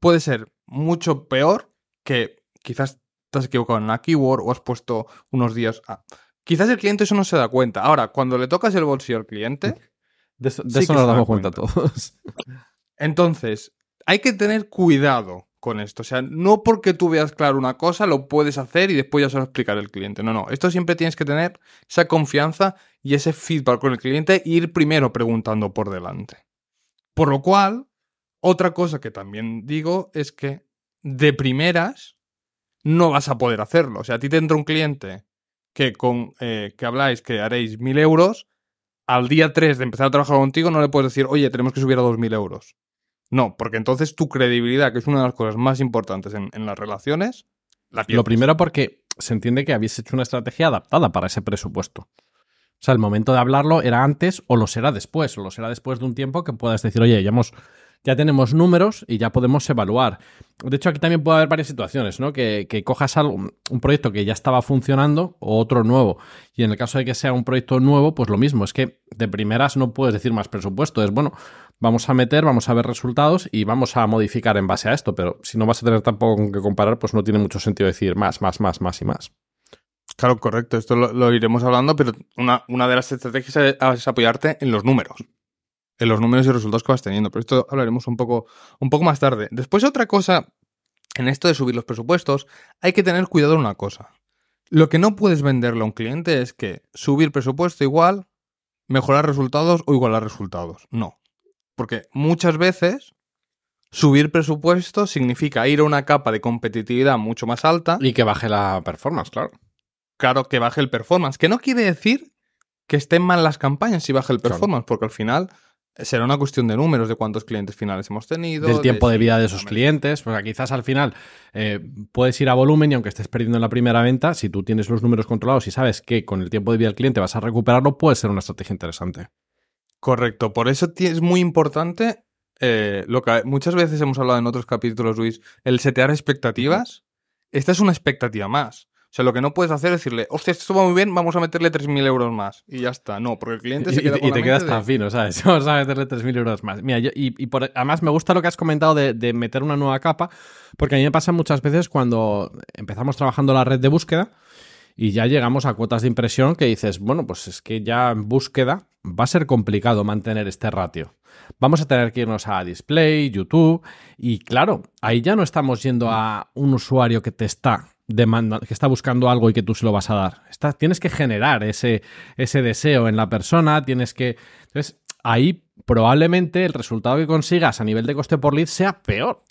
puede ser mucho peor que quizás te has equivocado en una keyword o has puesto unos días. A... Quizás el cliente eso no se da cuenta. Ahora, cuando le tocas el bolsillo al cliente. De eso, nos damos cuenta. todos. Entonces, hay que tener cuidado con esto. O sea, no porque tú veas claro una cosa, lo puedes hacer y después ya se lo explicar el cliente. No, no. Esto siempre tienes que tener esa confianza y ese feedback con el cliente e ir primero preguntando por delante. Por lo cual, otra cosa que también digo es que de primeras no vas a poder hacerlo. O sea, a ti te entra un cliente que, con, eh, que habláis que haréis mil euros, al día 3 de empezar a trabajar contigo no le puedes decir, oye, tenemos que subir a dos mil euros. No, porque entonces tu credibilidad, que es una de las cosas más importantes en, las relaciones, la Lo primero porque se entiende que habéis hecho una estrategia adaptada para ese presupuesto. O sea, el momento de hablarlo era antes o lo será después, o lo será después de un tiempo que puedas decir, oye, ya hemos ya tenemos números y ya podemos evaluar. De hecho, aquí también puede haber varias situaciones, ¿no? Que, cojas un proyecto que ya estaba funcionando o otro nuevo. Y en el caso de que sea un proyecto nuevo, pues lo mismo. Es que de primeras no puedes decir más presupuesto. Es bueno, vamos a meter, vamos a ver resultados y vamos a modificar en base a esto. Pero si no vas a tener tampoco con qué comparar, pues no tiene mucho sentido decir más, más, más, más y más. Claro, correcto. Esto lo, iremos hablando, pero una, de las estrategias es apoyarte en los números. En los números y resultados que vas teniendo. Pero esto hablaremos un poco, un poco más tarde. Después, otra cosa, en esto de subir los presupuestos, hay que tener cuidado en una cosa. Lo que no puedes venderle a un cliente es que subir presupuesto igual, mejorar resultados o igualar resultados. No. Porque muchas veces Subir presupuesto significa ir a una capa de competitividad mucho más alta. Y que baje la performance, claro claro que baje el performance. Que no quiere decir que estén mal las campañas si baja el performance, porque al final eh, será una cuestión de números, de cuántos clientes finales hemos tenido. Del tiempo de, vida de esos clientes. Porque quizás al final eh, puedes ir a volumen y aunque estés perdiendo en la primera venta, si tú tienes los números controlados y sabes que con el tiempo de vida del cliente vas a recuperarlo, puede ser una estrategia interesante. Correcto. Por eso es muy importante eh, lo que muchas veces hemos hablado en otros capítulos, Luis, el setear expectativas. Esta es una expectativa más. O sea, lo que no puedes hacer es decirle, hostia, esto va muy bien, vamos a meterle 3.000 euros más. Y ya está. No, porque el cliente se queda Y, y te quedas tan fino, ¿sabes? Vamos a meterle 3.000 euros más. Mira, y, además me gusta lo que has comentado de meter una nueva capa, porque a mí me pasa muchas veces cuando empezamos trabajando la red de búsqueda y ya llegamos a cuotas de impresión que dices, bueno, pues es que ya en búsqueda va a ser complicado mantener este ratio. Vamos a tener que irnos a display, YouTube, y claro, ahí ya no estamos yendo a un usuario que te está que está buscando algo y que tú se lo vas a dar. tienes que generar ese, ese deseo en la persona, tienes que... Entonces, ahí probablemente el resultado que consigas a nivel de coste por lead sea peor.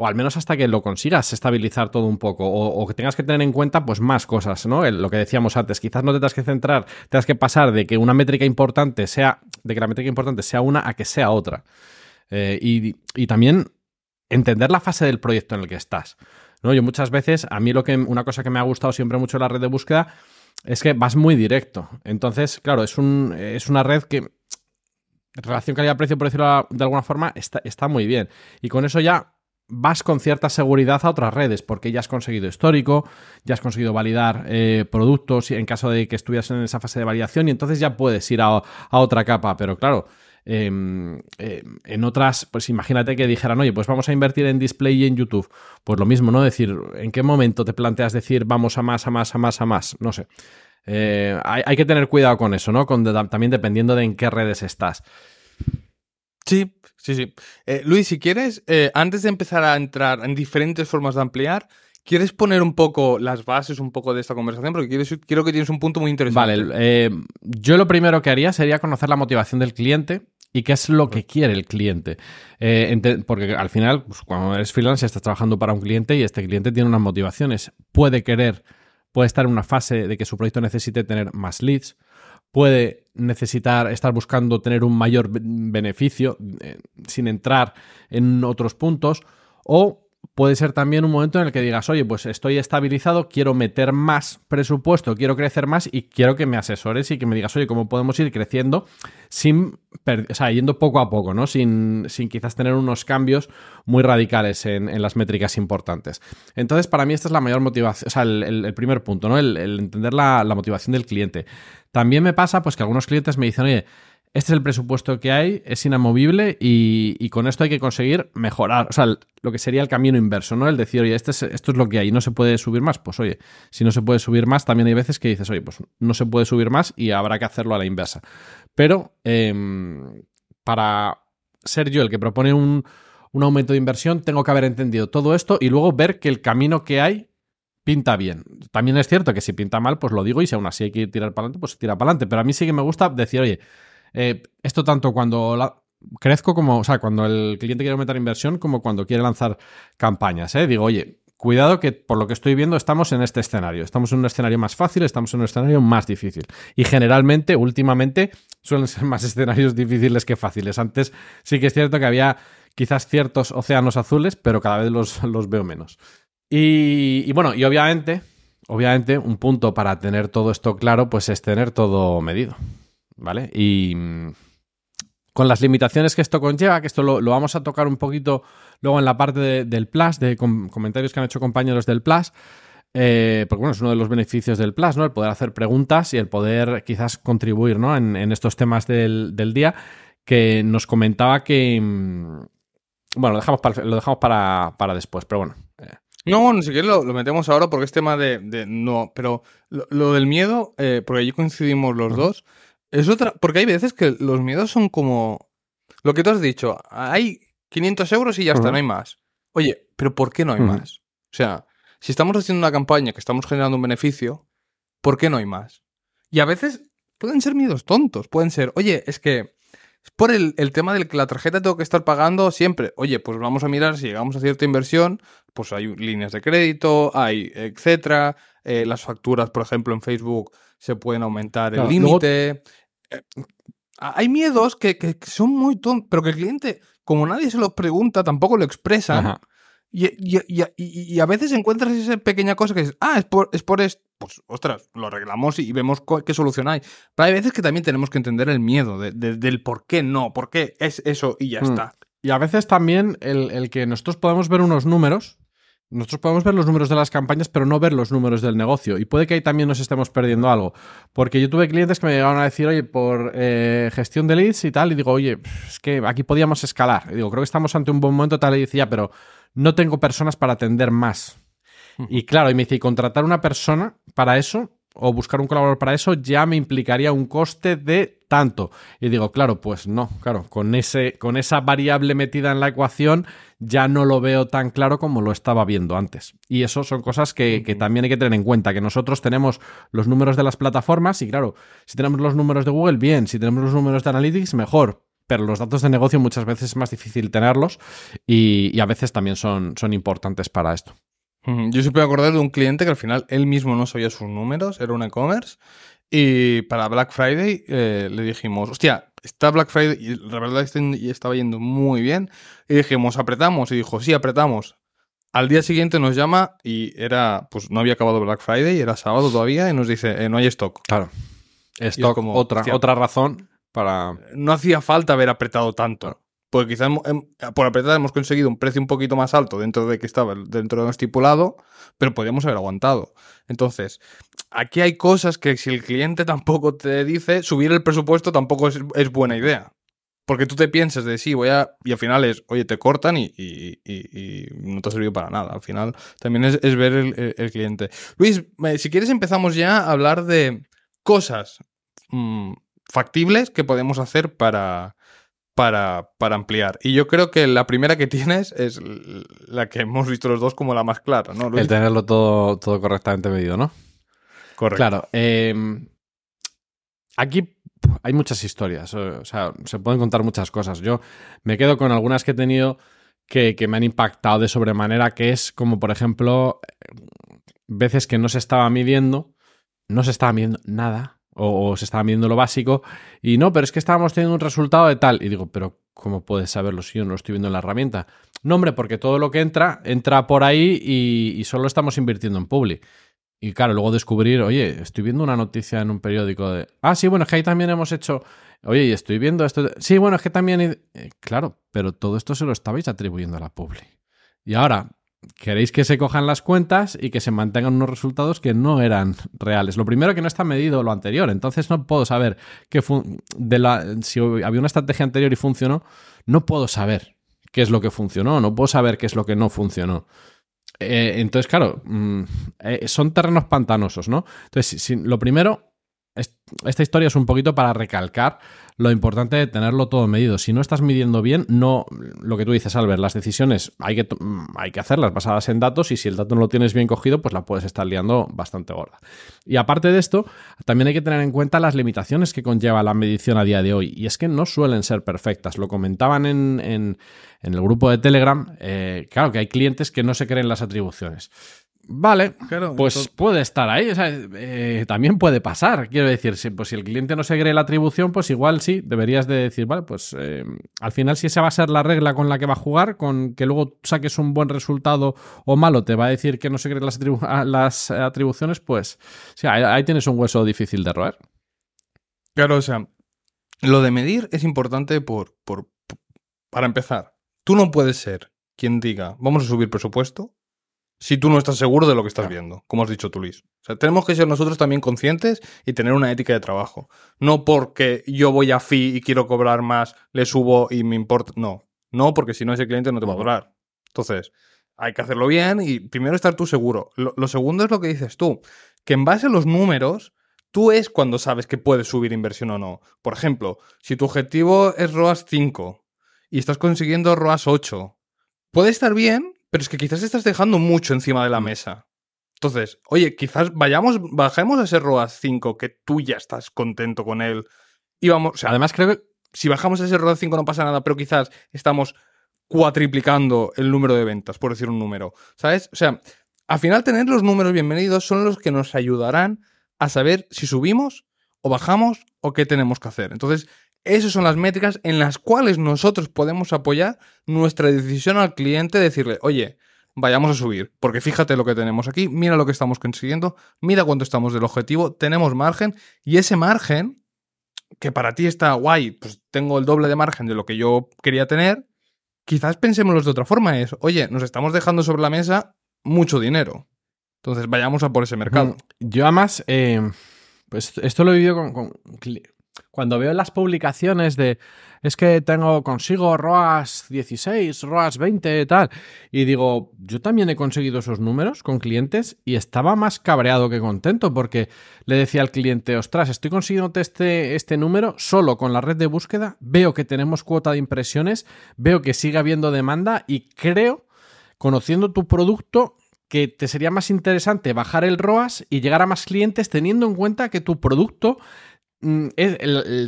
O al menos hasta que lo consigas estabilizar todo un poco. O, que tengas que tener en cuenta pues más cosas, ¿no? lo que decíamos antes. Quizás no te tengas que centrar, tengas que pasar de que una métrica importante sea. de que la métrica importante sea una a que sea otra. Eh, y, y también entender la fase del proyecto en el que estás. ¿no? Yo muchas veces, a mí lo que, una cosa que me ha gustado siempre mucho en la red de búsqueda es que vas muy directo. Entonces, claro, es, un, es una red que en relación calidad-precio, por decirlo de alguna forma, está, muy bien. Y con eso ya vas con cierta seguridad a otras redes, porque ya has conseguido histórico, ya has conseguido validar eh, productos en caso de que estuvieras en esa fase de validación y entonces ya puedes ir a, a otra capa. Pero claro, Em, em, en otras, pues imagínate que dijeran, oye, pues vamos a invertir en display y en YouTube. Pues lo mismo, ¿no? Decir, ¿en qué momento te planteas decir vamos a más, a más, a más, a más? No sé. Eh, hay, que tener cuidado con eso, ¿no? también dependiendo de en qué redes estás. Sí, sí, sí. Eh, Luis, si quieres, eh, antes de empezar a entrar en diferentes formas de ampliar, ¿Quieres poner un poco las bases un poco de esta conversación? Porque quiero, que tienes un punto muy interesante. Vale, yo lo primero que haría sería conocer la motivación del cliente y qué es lo que quiere el cliente. Eh, porque al final, pues, cuando eres freelance, estás trabajando para un cliente y este cliente tiene unas motivaciones. Puede querer, puede estar en una fase de que su proyecto necesite tener más leads, puede necesitar estar buscando tener un mayor beneficio eh, sin entrar en otros puntos o puede ser también un momento en el que digas, oye, pues estoy estabilizado, quiero meter más presupuesto, quiero crecer más y quiero que me asesores y que me digas, oye, ¿cómo podemos ir creciendo sin, o sea, yendo poco a poco, ¿no? Sin, sin quizás tener unos cambios muy radicales en, las métricas importantes. Entonces, para mí esta es la mayor motivación, o sea, el, primer punto, ¿no? El, entender la, la motivación del cliente. También me pasa pues que algunos clientes me dicen, oye, este es el presupuesto que hay, es inamovible y, con esto hay que conseguir mejorar, o sea, lo que sería el camino inverso, ¿no? El decir, oye, este esto es lo que hay, no se puede subir más, pues oye, si no se puede subir más, también hay veces que dices, oye, pues no se puede subir más y habrá que hacerlo a la inversa. Pero em, para ser yo el que propone un, un aumento de inversión, tengo que haber entendido todo esto y luego ver que el camino que hay pinta bien. También es cierto que si pinta mal, pues lo digo y si aún así hay que tirar para adelante, pues se tira para adelante, pero a mí sí que me gusta decir, oye, eh, esto tanto cuando crezco como, o sea, cuando el cliente quiere aumentar inversión como cuando quiere lanzar campañas. ¿eh? Digo, oye, cuidado que por lo que estoy viendo estamos en este escenario. Estamos en un escenario más fácil, estamos en un escenario más difícil. Y generalmente, últimamente, suelen ser más escenarios difíciles que fáciles. Antes sí que es cierto que había quizás ciertos océanos azules, pero cada vez los, veo menos. Y, y, bueno, y obviamente, obviamente, un punto para tener todo esto claro, pues es tener todo medido. ¿vale? Y mm, con las limitaciones que esto conlleva, que esto lo, vamos a tocar un poquito luego en la parte del Plus, de comentarios que han hecho compañeros del Plus, eh, porque bueno, es uno de los beneficios del Plus, ¿no? El poder hacer preguntas y el poder quizás contribuir, ¿no? En, estos temas del, día, que nos comentaba que... Mm, bueno, lo dejamos para, lo dejamos para, después, pero bueno. Eh. No, No, ni siquiera lo, metemos ahora porque es tema de... no, pero lo, del miedo, eh, porque allí coincidimos los dos. Es otra, porque hay veces que los miedos son como lo que tú has dicho, hay 500 euros y ya está, no hay más. Oye, pero ¿por qué no hay más? O sea, si estamos haciendo una campaña que estamos generando un beneficio, ¿por qué no hay más? Y a veces pueden ser miedos tontos, pueden ser, oye, es que es por el, tema del que la tarjeta tengo que estar pagando siempre. Oye, pues vamos a mirar si llegamos a cierta inversión, pues hay líneas de crédito, hay etcétera, eh, las facturas, por ejemplo, en Facebook se pueden aumentar el límite. Eh, hay miedos que, son muy tontos, pero que el cliente, como nadie se lo pregunta, tampoco lo expresa. Y, y, a veces encuentras esa pequeña cosa que dices, ah, es por, es por esto. Pues, ostras, lo arreglamos y, vemos qué solución hay. Pero hay veces que también tenemos que entender el miedo del por qué no, por qué es eso y ya hmm. está. Y a veces también el, el que nosotros podemos ver unos números nosotros podemos ver los números de las campañas, pero no ver los números del negocio. Y puede que ahí también nos estemos perdiendo algo. Porque yo tuve clientes que me llegaron a decir, oye, por eh, gestión de leads y tal, y digo, oye, es que aquí podíamos escalar. Y digo, creo que estamos ante un buen momento, tal, y decía, pero no tengo personas para atender más. Y claro, y me dice, y contratar una persona para eso, o buscar un colaborador para eso, ya me implicaría un coste de tanto. Y digo, claro, pues no, claro, con, ese, con esa variable metida en la ecuación ya no lo veo tan claro como lo estaba viendo antes. Y eso son cosas que, también hay que tener en cuenta, que nosotros tenemos los números de las plataformas y claro, si tenemos los números de Google, bien, si tenemos los números de Analytics, mejor. Pero los datos de negocio muchas veces es más difícil tenerlos y, a veces también son, son importantes para esto. Yo siempre me acordar de un cliente que al final él mismo no sabía sus números, era un e-commerce, y para Black Friday eh, le dijimos, hostia, está Black Friday, y la verdad y estaba yendo muy bien. Y dijimos, apretamos, y dijo, sí, apretamos. Al día siguiente nos llama y era, pues no había acabado Black Friday, era sábado todavía, y nos dice, eh, no hay stock. Claro. Stock, como, otra, otra razón para. No hacía falta haber apretado tanto. Porque quizás por apretar hemos conseguido un precio un poquito más alto dentro de que estaba dentro de lo estipulado, pero podríamos haber aguantado. Entonces, aquí hay cosas que si el cliente tampoco te dice, subir el presupuesto tampoco es, buena idea. Porque tú te piensas de sí, voy a. Y al final es, oye, te cortan y, no te ha servido para nada. Al final también es, ver el, cliente. Luis, eh, si quieres, empezamos ya a hablar de cosas mm, factibles que podemos hacer para, para, para, ampliar. Y yo creo que la primera que tienes es la que hemos visto los dos como la más clara, ¿no, Luis? El tenerlo todo, todo correctamente medido, ¿no? Claro. Em, aquí hay muchas historias. O sea, se pueden contar muchas cosas. Yo me quedo con algunas que he tenido que, me han impactado de sobremanera, que es como, por ejemplo, veces que no se estaba midiendo, no se estaba midiendo nada. O, se estaba midiendo lo básico, y no, pero es que estábamos teniendo un resultado de tal. Y digo, pero ¿cómo puedes saberlo si yo no lo estoy viendo en la herramienta? No, hombre, porque todo lo que entra, entra por ahí y, y solo estamos invirtiendo en Publi y claro, luego descubrir, oye, estoy viendo una noticia en un periódico de, ah, sí, bueno, es que ahí también hemos hecho, oye, y estoy viendo esto, sí, bueno, es que también, eh, claro, pero todo esto se lo estabais atribuyendo a la publi. Y ahora, queréis que se cojan las cuentas y que se mantengan unos resultados que no eran reales. Lo primero que no está medido lo anterior, entonces no puedo saber que de la, si había una estrategia anterior y funcionó, no puedo saber qué es lo que funcionó, no puedo saber qué es lo que no funcionó. Eh, entonces, claro, mm, eh, son terrenos pantanosos, ¿no? Entonces, lo primero, esta historia es un poquito para recalcar lo importante de tenerlo todo medido. Si no estás midiendo bien, no lo que tú dices, Albert, las decisiones hay que, mm, hay que hacerlas basadas en datos y si el dato no lo tienes bien cogido, pues la puedes estar liando bastante gorda. Y aparte de esto, también hay que tener en cuenta las limitaciones que conlleva la medición a día de hoy. Y es que no suelen ser perfectas. Lo comentaban en, el grupo de Telegram. Eh, claro que hay clientes que no se creen las atribuciones Vale, pues puede estar ahí. Eh, también puede pasar. Quiero decir, si, pues si el cliente no se cree la atribución, pues igual sí, deberías de decir, vale, pues eh, al final si esa va a ser la regla con la que va a jugar, con que luego saques un buen resultado o malo, te va a decir que no se cree las, atribuciones, pues ahí, tienes un hueso difícil de roer. Claro, o sea, lo de medir es importante para empezar. Tú no puedes ser quien diga, vamos a subir presupuesto si tú no estás seguro de lo que estás viendo, como has dicho tú, Luis. O sea, tenemos que ser nosotros también conscientes y tener una ética de trabajo. No porque yo voy a FI y quiero cobrar más, le subo y me importa. No, no, porque si no ese cliente no te va a cobrar. Entonces, hay que hacerlo bien y primero estar tú seguro. Lo, lo segundo es lo que dices tú, que en base a los números, tú es cuando sabes que puedes subir inversión o no. Por ejemplo, si tu objetivo es ROAS 5 y estás consiguiendo ROAS 8, puede estar bien pero es que quizás estás dejando mucho encima de la mm. mesa. Entonces, oye, quizás vayamos, bajemos a ese ROA 5 que tú ya estás contento con él. Y vamos, o sea, además creo que si bajamos a ese ROA 5 no pasa nada, pero quizás estamos cuatriplicando el número de ventas, por decir un número. ¿Sabes? O sea, al final tener los números bienvenidos son los que nos ayudarán a saber si subimos o bajamos o qué tenemos que hacer. Entonces, esas son las métricas en las cuales nosotros podemos apoyar nuestra decisión al cliente, decirle, oye, vayamos a subir, porque fíjate lo que tenemos aquí, mira lo que estamos consiguiendo, mira cuánto estamos del objetivo, tenemos margen y ese margen, que para ti está guay, pues tengo el doble de margen de lo que yo quería tener, quizás pensémoslo de otra forma, es, oye, nos estamos dejando sobre la mesa mucho dinero. Entonces vayamos a por ese mercado. Mm, yo además, eh, pues esto lo he vivido con, cuando veo las publicaciones de es que tengo, consigo ROAS 16, ROAS 20, tal, y digo, yo también he conseguido esos números con clientes y estaba más cabreado que contento porque le decía al cliente, ostras, estoy consiguiendo este, este número solo con la red de búsqueda, veo que tenemos cuota de impresiones, veo que sigue habiendo demanda y creo, conociendo tu producto, que te sería más interesante bajar el ROAS y llegar a más clientes teniendo en cuenta que tu producto Mm,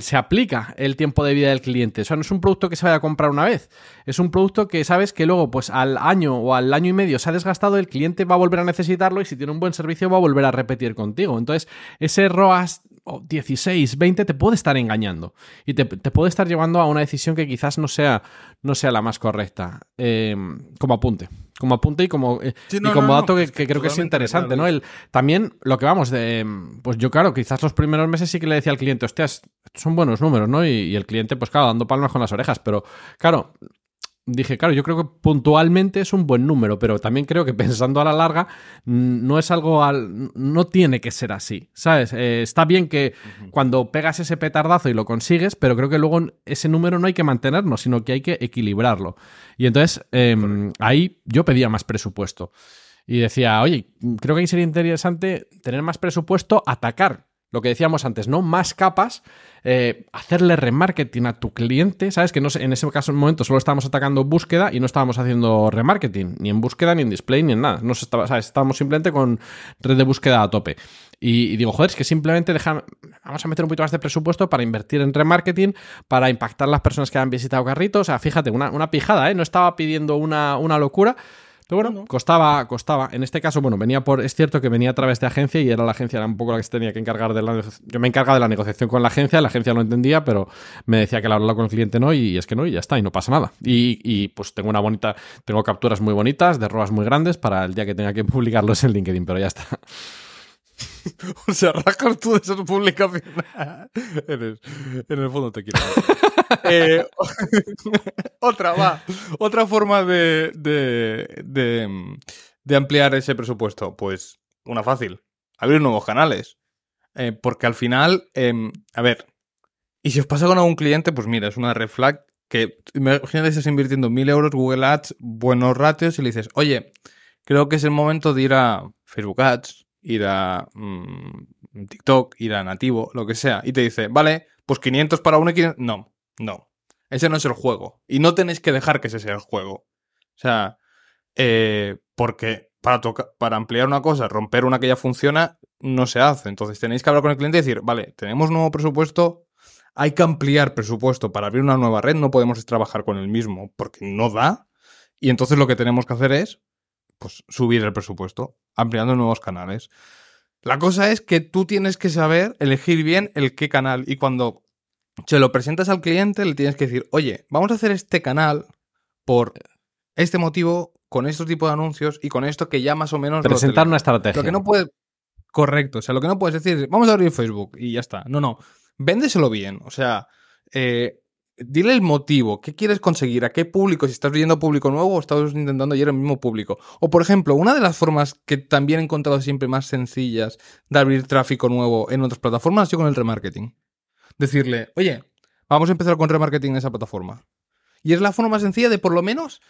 se aplica el tiempo de vida del cliente. O sea, no es un producto que se vaya a comprar una vez. Es un producto que sabes que luego, pues al año o al año y medio se ha desgastado, el cliente va a volver a necesitarlo y si tiene un buen servicio va a volver a repetir contigo. Entonces, ese ROAS 16, 20 te puede estar engañando y te, puede estar llevando a una decisión que quizás no sea, no sea la más correcta. Eh, como apunte como apunte y como, eh, como dato que, creo que es interesante, ¿no? El, también lo que vamos de. Pues yo, claro, quizás los primeros meses sí que le decía al cliente, hostias, son buenos números, ¿no? y el cliente, pues claro, dando palmas con las orejas, pero claro, dije, claro, yo creo que puntualmente es un buen número, pero también creo que pensando a la larga, mm, no es algo al. no tiene que ser así. ¿Sabes? Eh, está bien que cuando pegas ese petardazo y lo consigues, pero creo que luego ese número no hay que mantenerlo, sino que hay que equilibrarlo. Y entonces em, ahí yo pedía más presupuesto. Y decía, oye, creo que ahí sería interesante tener más presupuesto, atacar lo que decíamos antes, ¿no? Más capas, eh, hacerle remarketing a tu cliente, ¿sabes? Que no, en ese caso, en momento, solo estábamos atacando búsqueda y no estábamos haciendo remarketing, ni en búsqueda, ni en display, ni en nada. No estaba, Estábamos simplemente con red de búsqueda a tope. Y, digo, joder, es que simplemente dejamos vamos a meter un poquito más de presupuesto para invertir en remarketing, para impactar las personas que han visitado carritos. O sea, fíjate, una, pijada, ¿eh? No estaba pidiendo una, una locura. Pero bueno, costaba, costaba. En este caso, bueno, venía por. Es cierto que venía a través de agencia y era la agencia, era un poco la que se tenía que encargar de la Yo me encarga de la negociación con la agencia, la agencia lo entendía, pero me decía que la hablaba con el cliente no, y es que no, y ya está, y no pasa nada. Y, y pues tengo una bonita, tengo capturas muy bonitas, de robas muy grandes para el día que tenga que publicarlos en LinkedIn, pero ya está. O sea, rajas tú de tu publicación. en el fondo te quiero. Eh, otra, va. Otra forma de, de, ampliar ese presupuesto. Pues una fácil. Abrir nuevos canales. Eh, porque al final, em, a ver, y si os pasa con algún cliente, pues mira, es una red flag que imagínate estás invirtiendo mil euros Google Ads, buenos ratios, y le dices, oye, creo que es el momento de ir a Facebook Ads, ir a mm, TikTok, ir a Nativo, lo que sea, y te dice, vale, pues 500 para uno y No, no. Ese no es el juego. Y no tenéis que dejar que ese sea el juego. O sea, eh, porque para, para ampliar una cosa, romper una que ya funciona, no se hace. Entonces tenéis que hablar con el cliente y decir, vale, tenemos nuevo presupuesto, hay que ampliar presupuesto para abrir una nueva red, no podemos trabajar con el mismo porque no da. Y entonces lo que tenemos que hacer es pues, subir el presupuesto, ampliando nuevos canales. La cosa es que tú tienes que saber elegir bien el qué canal y cuando se lo presentas al cliente le tienes que decir, oye, vamos a hacer este canal por este motivo, con este tipo de anuncios y con esto que ya más o menos... Presentar una estrategia. Lo que no puedes... Correcto, o sea, lo que no puedes decir, vamos a abrir Facebook y ya está. No, no, véndeselo bien, o sea, eh, dile el motivo, qué quieres conseguir, a qué público, si estás viendo público nuevo o estás intentando llegar al mismo público. O por ejemplo, una de las formas que también he encontrado siempre más sencillas de abrir tráfico nuevo en otras plataformas ha sido con el remarketing. Decirle, oye, vamos a empezar con remarketing en esa plataforma. Y es la forma más sencilla de por lo menos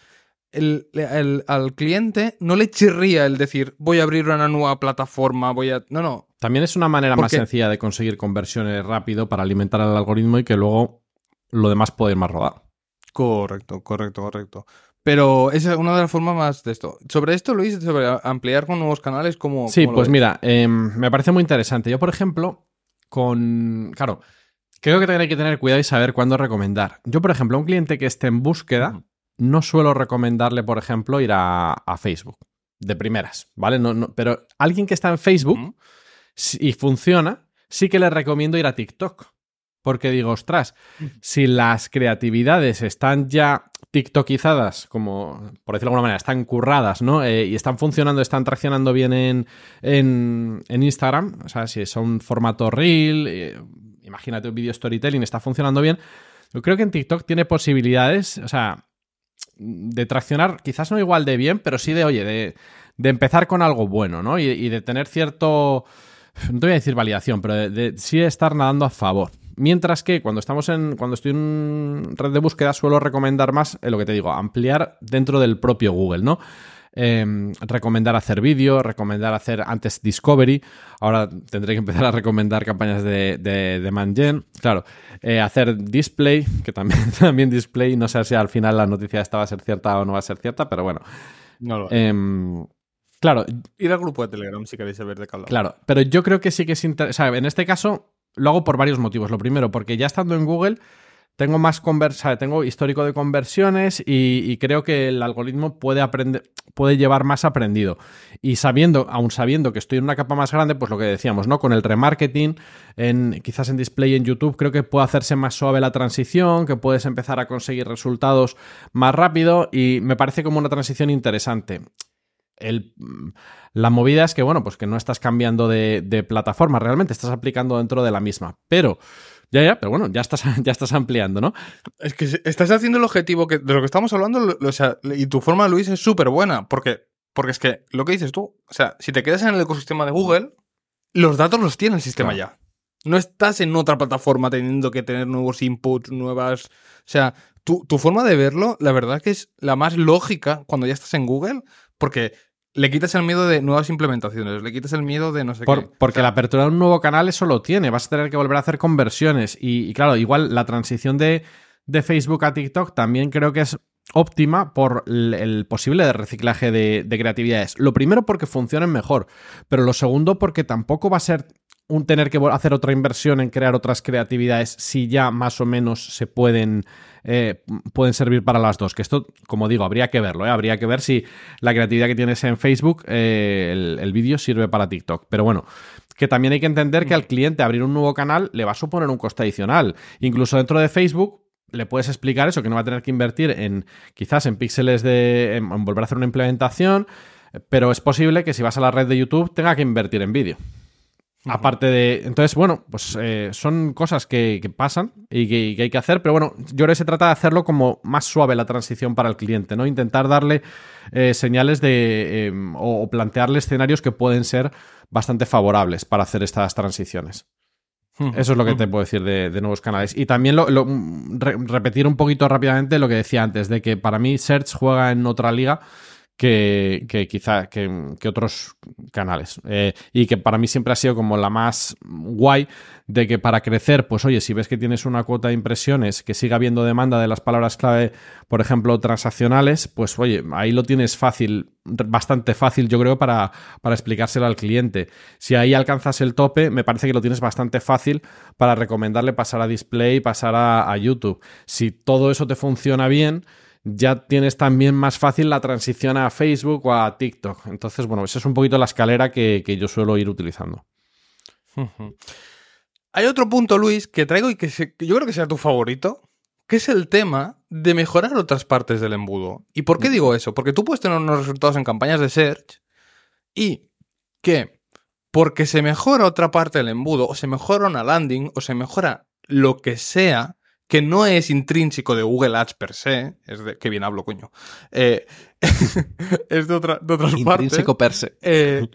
al cliente no le chirría el decir voy a abrir una nueva plataforma, voy a... No, no. También es una manera más sencilla de conseguir conversiones rápido para alimentar al algoritmo y que luego lo demás puede ir más rodado. Correcto, correcto, correcto. Pero es una de las formas más de esto. Sobre esto, Luis, sobre ampliar con nuevos canales, como. Sí, pues mira, em, me parece muy interesante. Yo, por ejemplo, con. Claro, creo que hay que tener cuidado y saber cuándo recomendar. Yo, por ejemplo, a un cliente que esté en búsqueda, no suelo recomendarle, por ejemplo, ir a, Facebook. De primeras, ¿vale? No, no, pero alguien que está en Facebook y funciona, sí que le recomiendo ir a TikTok. Porque digo, ostras, mm. si las creatividades están ya tiktokizadas, como por decirlo de alguna manera, están curradas, ¿no? Eh, y están funcionando, están traccionando bien en, Instagram, o sea, si es un formato real, eh, imagínate un video storytelling, está funcionando bien. Yo creo que en TikTok tiene posibilidades, o sea, de traccionar, quizás no igual de bien, pero sí de, oye, de, de empezar con algo bueno, ¿no? Y, de tener cierto, no te voy a decir validación, pero de, de sí estar nadando a favor. Mientras que cuando estamos en. Cuando estoy en red de búsqueda, suelo recomendar más eh, lo que te digo, ampliar dentro del propio Google, ¿no? Em, recomendar hacer vídeo, recomendar hacer antes discovery. Ahora tendré que empezar a recomendar campañas de, Demand -gen. Claro, eh, hacer display, que también, también display. No sé si al final la noticia esta va a ser cierta o no va a ser cierta, pero bueno. No lo eh, Claro. Ir al grupo de Telegram si queréis saber de qué Claro, pero yo creo que sí que es interesante. O en este caso, lo hago por varios motivos. Lo primero, porque ya estando en Google tengo más conversa, tengo histórico de conversiones y, creo que el algoritmo puede aprender, puede llevar más aprendido. Y sabiendo, aún sabiendo que estoy en una capa más grande, pues lo que decíamos, ¿no? Con el remarketing, en, quizás en display en YouTube, creo que puede hacerse más suave la transición, que puedes empezar a conseguir resultados más rápido y me parece como una transición interesante la movida es que, bueno, pues que no estás cambiando de, plataforma realmente, estás aplicando dentro de la misma. Pero, ya, ya, pero bueno, ya estás, ya estás ampliando, ¿no? Es que estás haciendo el objetivo que, de lo que estamos hablando, o sea, y tu forma, Luis, es súper buena, porque, porque es que lo que dices tú, o sea, si te quedas en el ecosistema de Google, los datos los tiene el sistema ya. No estás en otra plataforma teniendo que tener nuevos inputs, nuevas. O sea, tu, tu forma de verlo, la verdad que es la más lógica cuando ya estás en Google, porque le quitas el miedo de nuevas implementaciones, le quitas el miedo de no sé qué. Porque la apertura de un nuevo canal eso lo tiene, vas a tener que volver a hacer conversiones. Y, claro, igual la transición de, Facebook a TikTok también creo que es óptima por el, posible reciclaje de, de creatividades. Lo primero porque funcionen mejor, pero lo segundo porque tampoco va a ser un tener que hacer otra inversión en crear otras creatividades si ya más o menos se pueden, eh, pueden servir para las dos. Que esto, como digo, habría que verlo, ¿eh? habría que ver si la creatividad que tienes en Facebook, eh, el, vídeo sirve para TikTok. Pero bueno, que también hay que entender que al cliente abrir un nuevo canal le va a suponer un coste adicional. Incluso dentro de Facebook, le puedes explicar eso, que no va a tener que invertir en quizás en píxeles de. en volver a hacer una implementación, pero es posible que si vas a la red de YouTube tenga que invertir en vídeo. Aparte de. Entonces, bueno, pues eh, son cosas que, pasan y que, hay que hacer, pero bueno, yo creo se trata de hacerlo como más suave la transición para el cliente, ¿no? Intentar darle eh, señales de. Em, o, plantearle escenarios que pueden ser bastante favorables para hacer estas transiciones. Eso es lo que te puedo decir de, nuevos canales. Y también lo, repetir un poquito rápidamente lo que decía antes, de que para mí Search juega en otra liga que, quizá que, otros canales. Eh, y que para mí siempre ha sido como la más guay de que para crecer, pues oye, si ves que tienes una cuota de impresiones, que siga habiendo demanda de las palabras clave, por ejemplo, transaccionales, pues oye, ahí lo tienes fácil, bastante fácil, yo creo, para, explicárselo al cliente. Si ahí alcanzas el tope, me parece que lo tienes bastante fácil para recomendarle pasar a display, pasar a YouTube. Si todo eso te funciona bien, ya tienes también más fácil la transición a Facebook o a TikTok. Entonces, bueno, esa es un poquito la escalera que, yo suelo ir utilizando. Hay otro punto, Luis, que traigo y que, yo creo que sea tu favorito, que es el tema de mejorar otras partes del embudo. ¿Y por qué digo eso? Porque tú puedes tener unos resultados en campañas de search y que porque se mejora otra parte del embudo, o se mejora una landing, o se mejora lo que sea, que no es intrínseco de Google Ads per se, es de, que bien hablo, coño, eh, es de, otra, otras intrínseco partes. Intrínseco per se. Eh,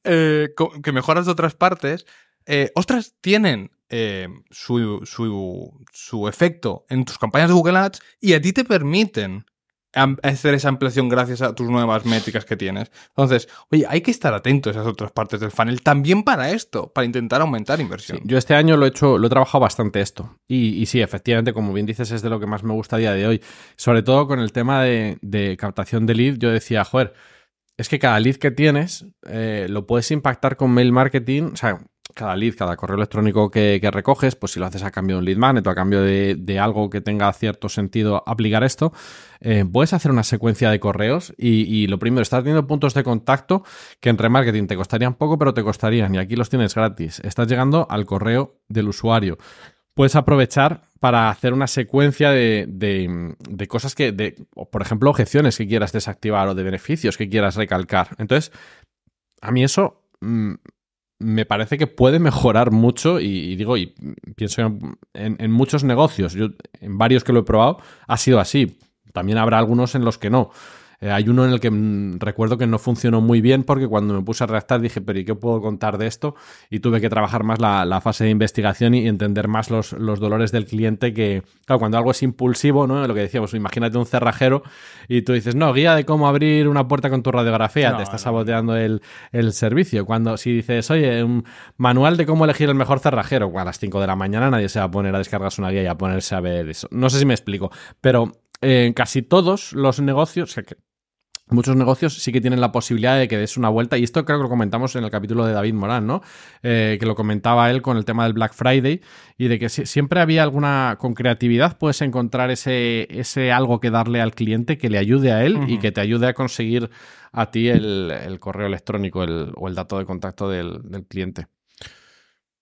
eh, que mejoras de otras partes, ostras, tienen su, su efecto en tus campañas de Google Ads y a ti te permiten hacer esa ampliación gracias a tus nuevas métricas que tienes. Entonces, oye, hay que estar atento a esas otras partes del funnel también para esto, para intentar aumentar inversión. yo este año lo he hecho, lo he trabajado bastante esto. Y, y, sí, efectivamente, como bien dices, es de lo que más me gusta a día de hoy. Sobre todo con el tema de, captación de lead, yo decía, joder, es que cada lead que tienes eh, lo puedes impactar con mail marketing, o sea, cada lead, cada correo electrónico que, recoges, pues si lo haces a cambio de un lead magnet o a cambio de, algo que tenga cierto sentido aplicar esto, eh, puedes hacer una secuencia de correos y, lo primero, estás teniendo puntos de contacto que en remarketing te costarían poco, pero te costarían y aquí los tienes gratis. Estás llegando al correo del usuario. Puedes aprovechar para hacer una secuencia de, cosas que, por ejemplo, objeciones que quieras desactivar o de beneficios que quieras recalcar. Entonces, a mí eso mm, me parece que puede mejorar mucho y, digo, y pienso en, en, muchos negocios, yo en varios que lo he probado, ha sido así. También habrá algunos en los que no. Eh, hay uno en el que mm, recuerdo que no funcionó muy bien porque cuando me puse a redactar dije, pero ¿y qué puedo contar de esto? Y tuve que trabajar más la, fase de investigación y entender más los, dolores del cliente que, claro, cuando algo es impulsivo, ¿no? Lo que decíamos, imagínate un cerrajero y tú dices, no, guía de cómo abrir una puerta con tu radiografía, te está saboteando el, servicio. Cuando si dices, oye, un manual de cómo elegir el mejor cerrajero, a las 5 de la mañana nadie se va a poner a descargarse una guía y a ponerse a ver eso. No sé si me explico, pero en eh, casi todos los negocios, muchos negocios sí que tienen la posibilidad de que des una vuelta. Y esto creo que lo comentamos en el capítulo de David Morán, ¿no? Eh, que lo comentaba él con el tema del Black Friday y de que siempre había alguna, con creatividad puedes encontrar ese, ese algo que darle al cliente que le ayude a él y que te ayude a conseguir a ti el, correo electrónico o el dato de contacto del, del cliente.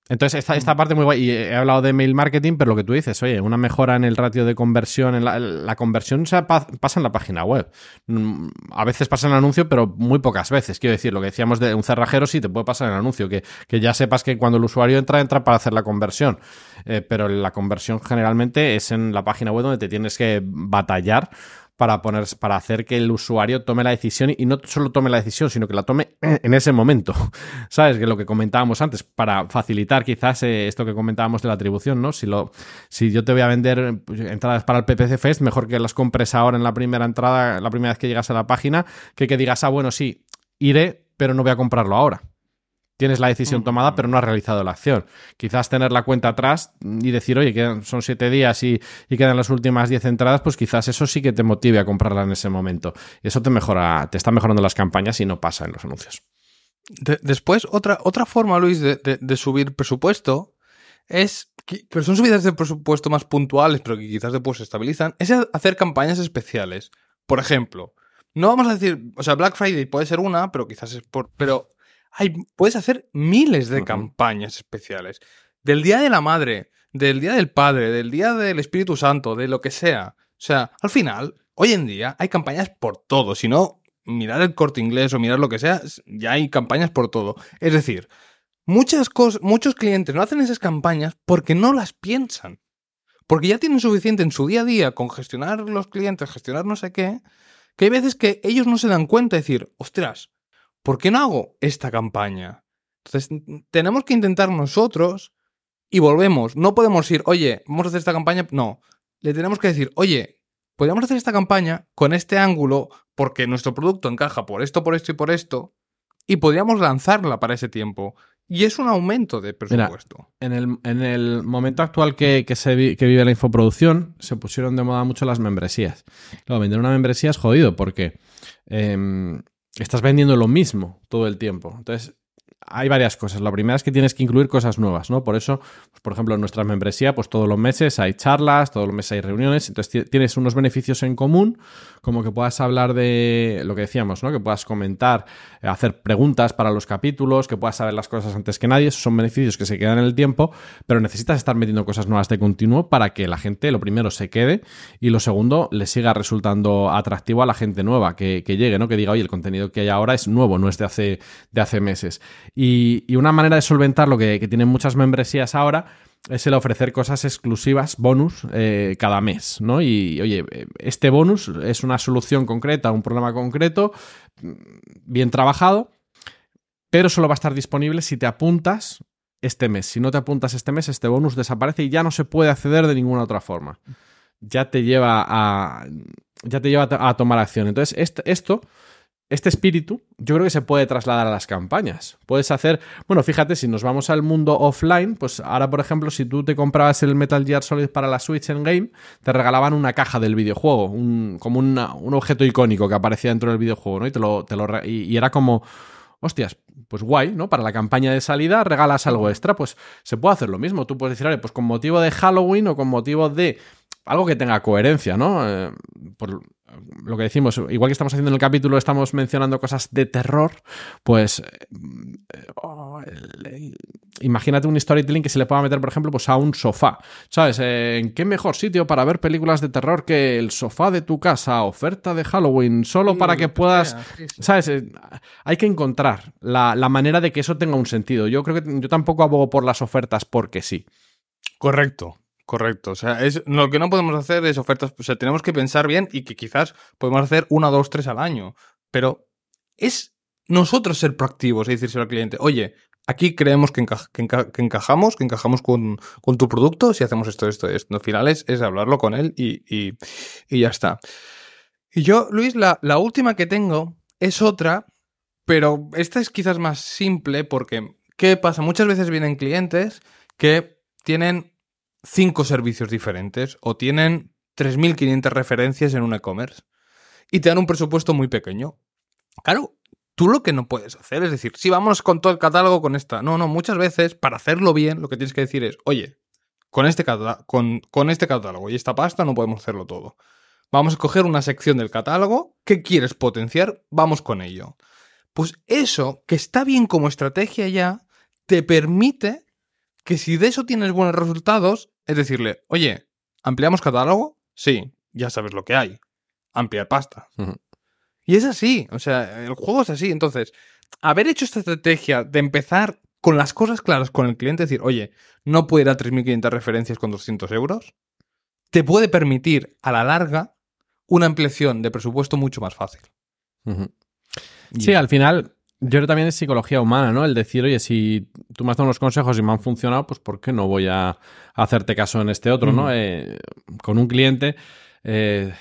Entonces, esta, mm. parte muy guay. Y he hablado de mail marketing, pero lo que tú dices, oye, una mejora en el ratio de conversión. En la, conversión pasa en la página web. Mm, a veces pasa en el anuncio, pero muy pocas veces. Quiero decir, lo que decíamos de un cerrajero, sí te puede pasar en el anuncio, que, ya sepas que cuando el usuario entra, entra para hacer la conversión. Eh, pero la conversión generalmente es en la página web donde te tienes que batallar para, poner, para hacer que el usuario tome la decisión y no solo tome la decisión, sino que la tome en ese momento. ¿Sabes? Que lo que comentábamos antes, para facilitar quizás eh, esto que comentábamos de la atribución, ¿no? Si, lo, si yo te voy a vender pues, entradas para el PPC Fest, mejor que las compres ahora en la primera entrada, la primera vez que llegas a la página, que que digas, ah, bueno, sí, iré, pero no voy a comprarlo ahora. Tienes la decisión mm. tomada, pero no has realizado la acción. Quizás tener la cuenta atrás y decir, oye, quedan, son siete días y, quedan las últimas diez entradas, pues quizás eso sí que te motive a comprarla en ese momento. Eso te mejora, te está mejorando las campañas y no pasa en los anuncios. después, otra, otra forma, Luis, de, subir presupuesto es. pero son subidas de presupuesto más puntuales, pero que quizás después se estabilizan. Es hacer campañas especiales. Por ejemplo, no vamos a decir. O sea, Black Friday puede ser una, pero quizás es por. Pero puedes hacer miles de campañas especiales. Del Día de la Madre, del Día del Padre, del Día del Espíritu Santo, de lo que sea. O sea, al final, hoy en día hay campañas por todo. Si no, mirar el corte inglés o mirar lo que sea, ya hay campañas por todo. Es decir, muchas muchos clientes no hacen esas campañas porque no las piensan. Porque ya tienen suficiente en su día a día con gestionar los clientes, gestionar no sé qué, que hay veces que ellos no se dan cuenta de decir, ostras, ¿por qué no hago esta campaña? Entonces, tenemos que intentar nosotros y volvemos. No podemos ir, oye, vamos a hacer esta campaña. No, le tenemos que decir, oye, podríamos hacer esta campaña con este ángulo porque nuestro producto encaja por esto, por esto y por esto. Y podríamos lanzarla para ese tiempo. Y es un aumento de presupuesto. en, el, momento actual que, vive la infoproducción, se pusieron de moda mucho las membresías. Luego, vender una membresía es jodido porque em, estás vendiendo lo mismo todo el tiempo. Entonces, hay varias cosas. La primera es que tienes que incluir cosas nuevas, ¿no? Por eso, pues, por ejemplo, en nuestra membresía, pues todos los meses hay charlas, todos los meses hay reuniones, entonces tienes unos beneficios en común, como que puedas hablar de lo que decíamos, ¿no? Que puedas comentar, eh, hacer preguntas para los capítulos, que puedas saber las cosas antes que nadie, esos son beneficios que se quedan en el tiempo, pero necesitas estar metiendo cosas nuevas de continuo para que la gente, lo primero, se quede y lo segundo, le siga resultando atractivo a la gente nueva que, llegue, ¿no? Que diga, oye, el contenido que hay ahora es nuevo, no es de hace, de hace meses. Y, una manera de solventar lo que, tienen muchas membresías ahora es el ofrecer cosas exclusivas, bonus, eh, cada mes, ¿no? Y oye, este bonus es una solución concreta, un problema concreto, mm, bien trabajado, pero solo va a estar disponible si te apuntas este mes. Si no te apuntas este mes, este bonus desaparece y ya no se puede acceder de ninguna otra forma. Ya te lleva a, ya te lleva a tomar acción. Entonces, esto este espíritu yo creo que se puede trasladar a las campañas. Puedes hacer, bueno, fíjate, si nos vamos al mundo offline, pues ahora, por ejemplo, si tú te comprabas el Metal Gear Solid para la Switch en game, te regalaban una caja del videojuego, como un objeto icónico que aparecía dentro del videojuego, ¿no? Y, te lo, te lo, y, era como, hostias, pues guay, ¿no? Para la campaña de salida regalas algo extra, pues se puede hacer lo mismo. Tú puedes decir, vale, pues con motivo de Halloween o con motivo de algo que tenga coherencia, ¿no? Eh, por, lo que decimos, igual que estamos haciendo en el capítulo, estamos mencionando cosas de terror, pues eh, oh, imagínate un storytelling que se le pueda meter, por ejemplo, pues a un sofá. ¿Sabes? Eh, ¿En qué mejor sitio para ver películas de terror que el sofá de tu casa, oferta de Halloween, solo para que puedas... ¿Sabes? Eh, hay que encontrar la, la, manera de que eso tenga un sentido. Yo creo que yo tampoco abogo por las ofertas porque sí. Correcto, Correcto. O sea, es, lo que no podemos hacer es ofertas. O sea, tenemos que pensar bien y que quizás podemos hacer una, dos, tres al año. Pero es nosotros ser proactivos y decirse al cliente, oye, aquí creemos que, que, encajamos, que encajamos con, con, tu producto si hacemos esto, esto, esto. Al final es, hablarlo con él y, y, ya está. Y yo, Luis, la, la última que tengo es otra, pero esta es quizás más simple porque, ¿qué pasa? Muchas veces vienen clientes que tienen cinco servicios diferentes o tienen 3.500 referencias en un e-commerce y te dan un presupuesto muy pequeño. Claro, tú lo que no puedes hacer es decir, si vamos con todo el catálogo con esta. No, no, muchas veces para hacerlo bien lo que tienes que decir es, oye, con este, con, con este catálogo y esta pasta no podemos hacerlo todo. Vamos a coger una sección del catálogo ¿qué quieres potenciar, vamos con ello. Pues eso, que está bien como estrategia ya, te permite que si de eso tienes buenos resultados, es decirle, oye, ¿ampliamos catálogo? Sí, ya sabes lo que hay. Ampliar pasta. Y es así, o sea, el juego es así. Entonces, haber hecho esta estrategia de empezar con las cosas claras con el cliente, decir, oye, no puede ir 3.500 referencias con 200 euros, te puede permitir a la larga una ampliación de presupuesto mucho más fácil. Sí, al final yo creo también es psicología humana, ¿no? El decir, oye, si tú me has dado unos consejos y me han funcionado, pues ¿por qué no voy a hacerte caso en este otro, ¿no? Eh, con un cliente eh,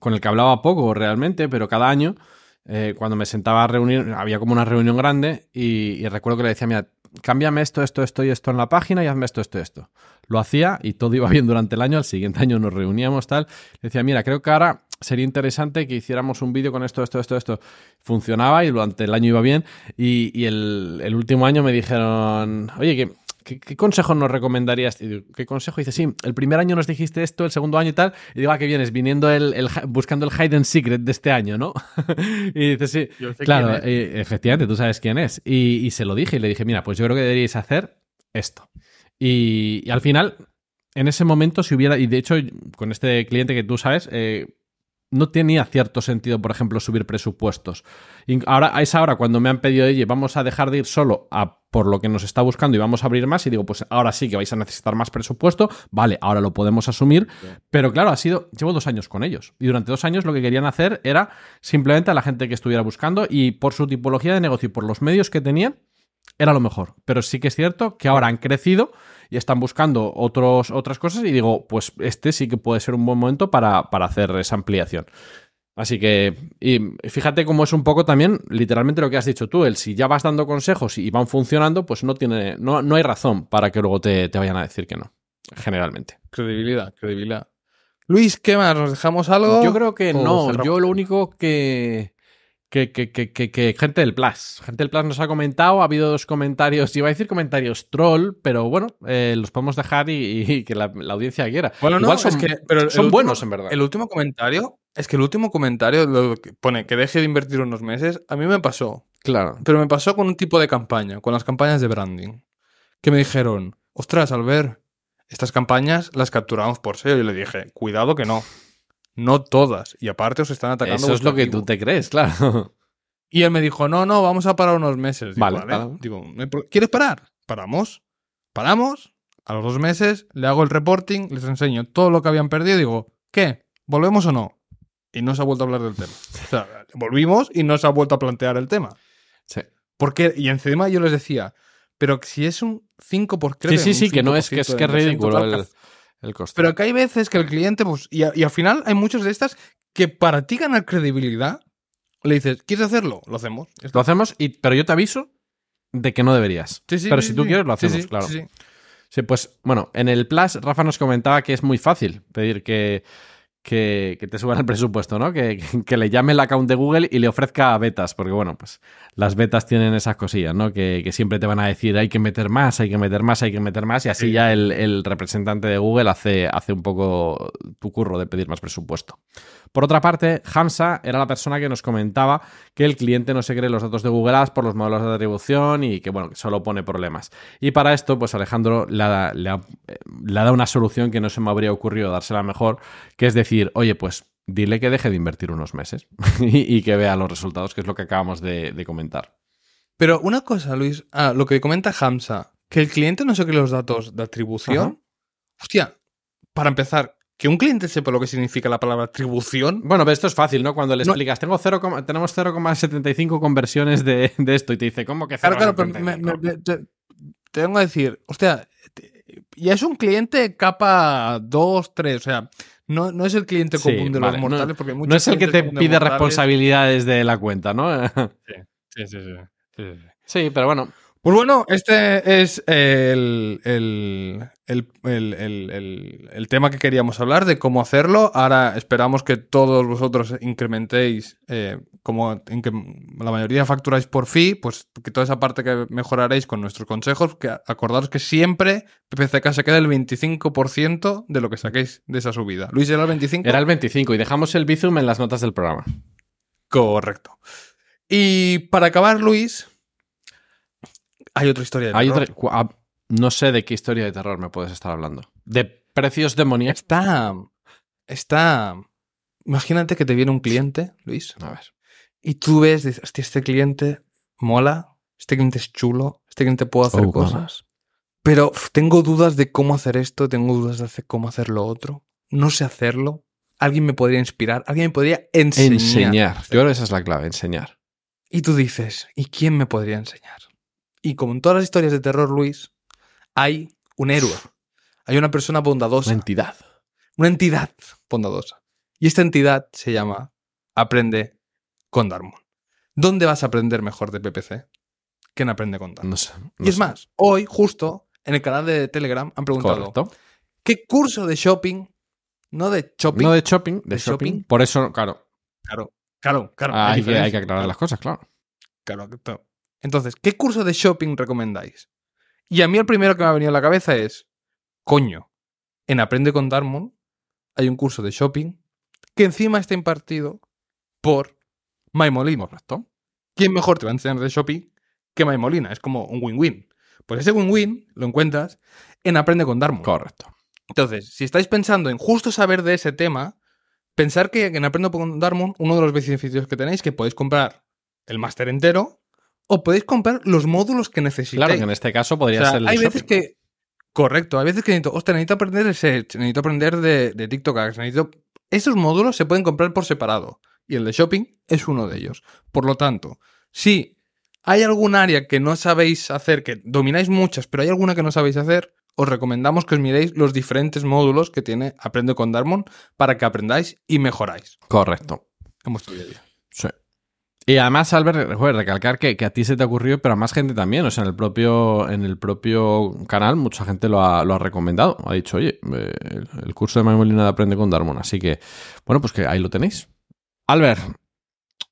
con el que hablaba poco realmente, pero cada año, eh, cuando me sentaba a reunir, había como una reunión grande y, recuerdo que le decía, mira, cámbiame esto, esto, esto y esto en la página y hazme esto, esto, esto. Lo hacía y todo iba bien durante el año. Al siguiente año nos reuníamos, tal. Le decía, mira, creo que ahora sería interesante que hiciéramos un vídeo con esto, esto, esto, esto. Funcionaba y durante el año iba bien. Y, el, último año me dijeron, oye, ¿qué, qué, consejo nos recomendarías? Y digo, ¿Qué consejo? Y dice, sí, el primer año nos dijiste esto, el segundo año y tal. Y digo, ah, que vienes, viniendo el, buscando el hidden secret de este año, ¿no? y dice, sí, claro, eh, efectivamente, tú sabes quién es. Y, se lo dije y le dije, mira, pues yo creo que deberíais hacer esto. y al final en ese momento, si hubiera, y de hecho, con este cliente que tú sabes, eh, no tenía cierto sentido, por ejemplo, subir presupuestos. Y ahora, es ahora cuando me han pedido, oye, vamos a dejar de ir solo a por lo que nos está buscando y vamos a abrir más. Y digo, pues ahora sí que vais a necesitar más presupuesto. Vale, ahora lo podemos asumir. Pero claro, ha sido, llevo dos años con ellos. Y durante dos años lo que querían hacer era simplemente a la gente que estuviera buscando y por su tipología de negocio y por los medios que tenían, era lo mejor. Pero sí que es cierto que ahora han crecido y están buscando otros, otras cosas. Y digo, pues este sí que puede ser un buen momento para, hacer esa ampliación. Así que, y fíjate cómo es un poco también, literalmente lo que has dicho tú, el si ya vas dando consejos y van funcionando, pues no tiene, no, no hay razón para que luego te, te, vayan a decir que no, generalmente. Credibilidad, credibilidad. Luis, ¿qué más? ¿Nos dejamos algo? Yo creo que no, yo lo único que, que, que, que, que, gente del Plus. Gente del Plus nos ha comentado, ha habido dos comentarios, iba a decir comentarios troll, pero bueno, eh, los podemos dejar y, que la, audiencia quiera. Bueno, no, son, es que, son buenos en verdad. El último comentario, es que el último comentario pone que deje de invertir unos meses, a mí me pasó. Claro. Pero me pasó con un tipo de campaña, con las campañas de branding, que me dijeron, ostras, al ver estas campañas las capturamos por SEO. Y le dije, cuidado que no. No todas. Y aparte os están atacando. Eso es lo que tú te crees, claro. Y él me dijo, no, no, vamos a parar unos meses. vale, ¿quieres parar? Paramos. Paramos. A los dos meses le hago el reporting, les enseño todo lo que habían perdido. Digo, ¿qué? ¿Volvemos o no? Y no se ha vuelto a hablar del tema. volvimos y no se ha vuelto a plantear el tema. Sí. Porque, y encima yo les decía, pero si es un 5 por 3 Sí, sí, sí, que no es que es que es ridículo. El, pero que hay veces que el cliente, pues, y, al final hay muchas de estas que para ti ganar credibilidad, le dices, ¿quieres hacerlo? Lo hacemos. Lo hacemos, y, pero yo te aviso de que no deberías. Sí, sí, pero si tú quieres, lo hacemos, claro. Sí, pues bueno, en el Plus Rafa nos comentaba que es muy fácil pedir que, que, te suban el presupuesto, ¿no? Que, le llame el account de Google y le ofrezca betas, porque bueno, pues las betas tienen esas cosillas, ¿no? Que, siempre te van a decir hay que meter más, hay que meter más, hay que meter más, y así ya el, el, representante de Google hace, hace un poco tu curro de pedir más presupuesto. Por otra parte, Hamsa era la persona que nos comentaba que el cliente no se cree los datos de Google Ads por los modelos de atribución y que, bueno, solo pone problemas. Y para esto, pues Alejandro le, da, una solución que no se me habría ocurrido dársela mejor, que es decir, oye, pues dile que deje de invertir unos meses y, que vea los resultados, que es lo que acabamos de, comentar. Pero una cosa, Luis, ah, lo que comenta Hamsa, que el cliente no se cree los datos de atribución. Hostia, para empezar, que un cliente sepa lo que significa la palabra atribución. Bueno, pero esto es fácil, ¿no? Cuando le explicas, tengo tenemos 0,75 conversiones de, esto y te dice, ¿cómo que 0? Claro, claro, te, tengo que decir, hostia, ya es un cliente capa 2, 3, o sea, no, es el cliente común de los mortales, no, porque No es el que te pide responsabilidades de la cuenta, ¿no? sí, sí, sí. Sí, pero bueno, pues bueno, este es el, tema que queríamos hablar, de cómo hacerlo. Ahora esperamos que todos vosotros incrementéis, eh, como en que la mayoría facturáis por fee, pues que toda esa parte que mejoraréis con nuestros consejos, que acordaros que siempre PPCK se queda el 25% de lo que saquéis de esa subida. Luis, ¿era el 25? Era el 25 y dejamos el Bizum en las notas del programa. Correcto. Y para acabar, Luis, hay otra historia de terror. Ah, no sé de qué historia de terror me puedes estar hablando. De precios demoníacos. Está. Está. Imagínate que te viene un cliente, Luis. A ver. Y tú ves, este cliente mola, este cliente es chulo, este cliente puede hacer oh, cosas. Pero tengo dudas de cómo hacer esto, tengo dudas de cómo hacer lo otro. No sé hacerlo. Alguien me podría inspirar, alguien me podría enseñar. Enseñar. Yo creo que esa es la clave, enseñar. Y tú dices, ¿y quién me podría enseñar? Y como en todas las historias de terror, Luis, hay un héroe. Hay una persona bondadosa. Una entidad. Una entidad bondadosa. Y esta entidad se llama Aprende con Darmon. ¿Dónde vas a aprender mejor de PPC que en Aprende con Darmon? No sé, y es más, hoy, justo, en el canal de Telegram han preguntado ¿qué curso de shopping? No de shopping. No de shopping, de, shopping. Por eso, claro. Claro, claro, claro. Ah, hay, que, aclarar las cosas, claro. Claro, claro. Entonces, ¿qué curso de shopping recomendáis? Y a mí el primero que me ha venido a la cabeza es, coño, en Aprende con Darmon hay un curso de shopping que encima está impartido por Maimolina, correcto ¿Quién mejor te va a enseñar de shopping que Maimolina? Es como un win-win. Pues ese win-win lo encuentras en Aprende con Darmon. Correcto. Entonces, si estáis pensando en justo saber de ese tema, pensar que en Aprende con Darmon, uno de los beneficios que tenéis que podéis comprar el máster entero o podéis comprar los módulos que necesitéis. Claro, que en este caso podría ser el Hay veces que. Correcto, hay veces que necesito, aprender de Search, necesito aprender de, TikTok necesito. Esos módulos se pueden comprar por separado. Y el de shopping es uno de ellos. Por lo tanto, si hay algún área que no sabéis hacer, que domináis muchas, pero hay alguna que no sabéis hacer, os recomendamos que os miréis los diferentes módulos que tiene Aprende con Darmon para que aprendáis y mejoráis. Correcto. Hemos estudiado ya. Sí. Y además, Albert, recalcar que, a ti se te ocurrió, pero a más gente también. O sea, en el propio, en el propio canal, mucha gente lo ha, lo ha recomendado. Ha dicho, oye, eh, el curso de Maimolina de Aprende con Darmon. Así que, bueno, pues que ahí lo tenéis. Albert,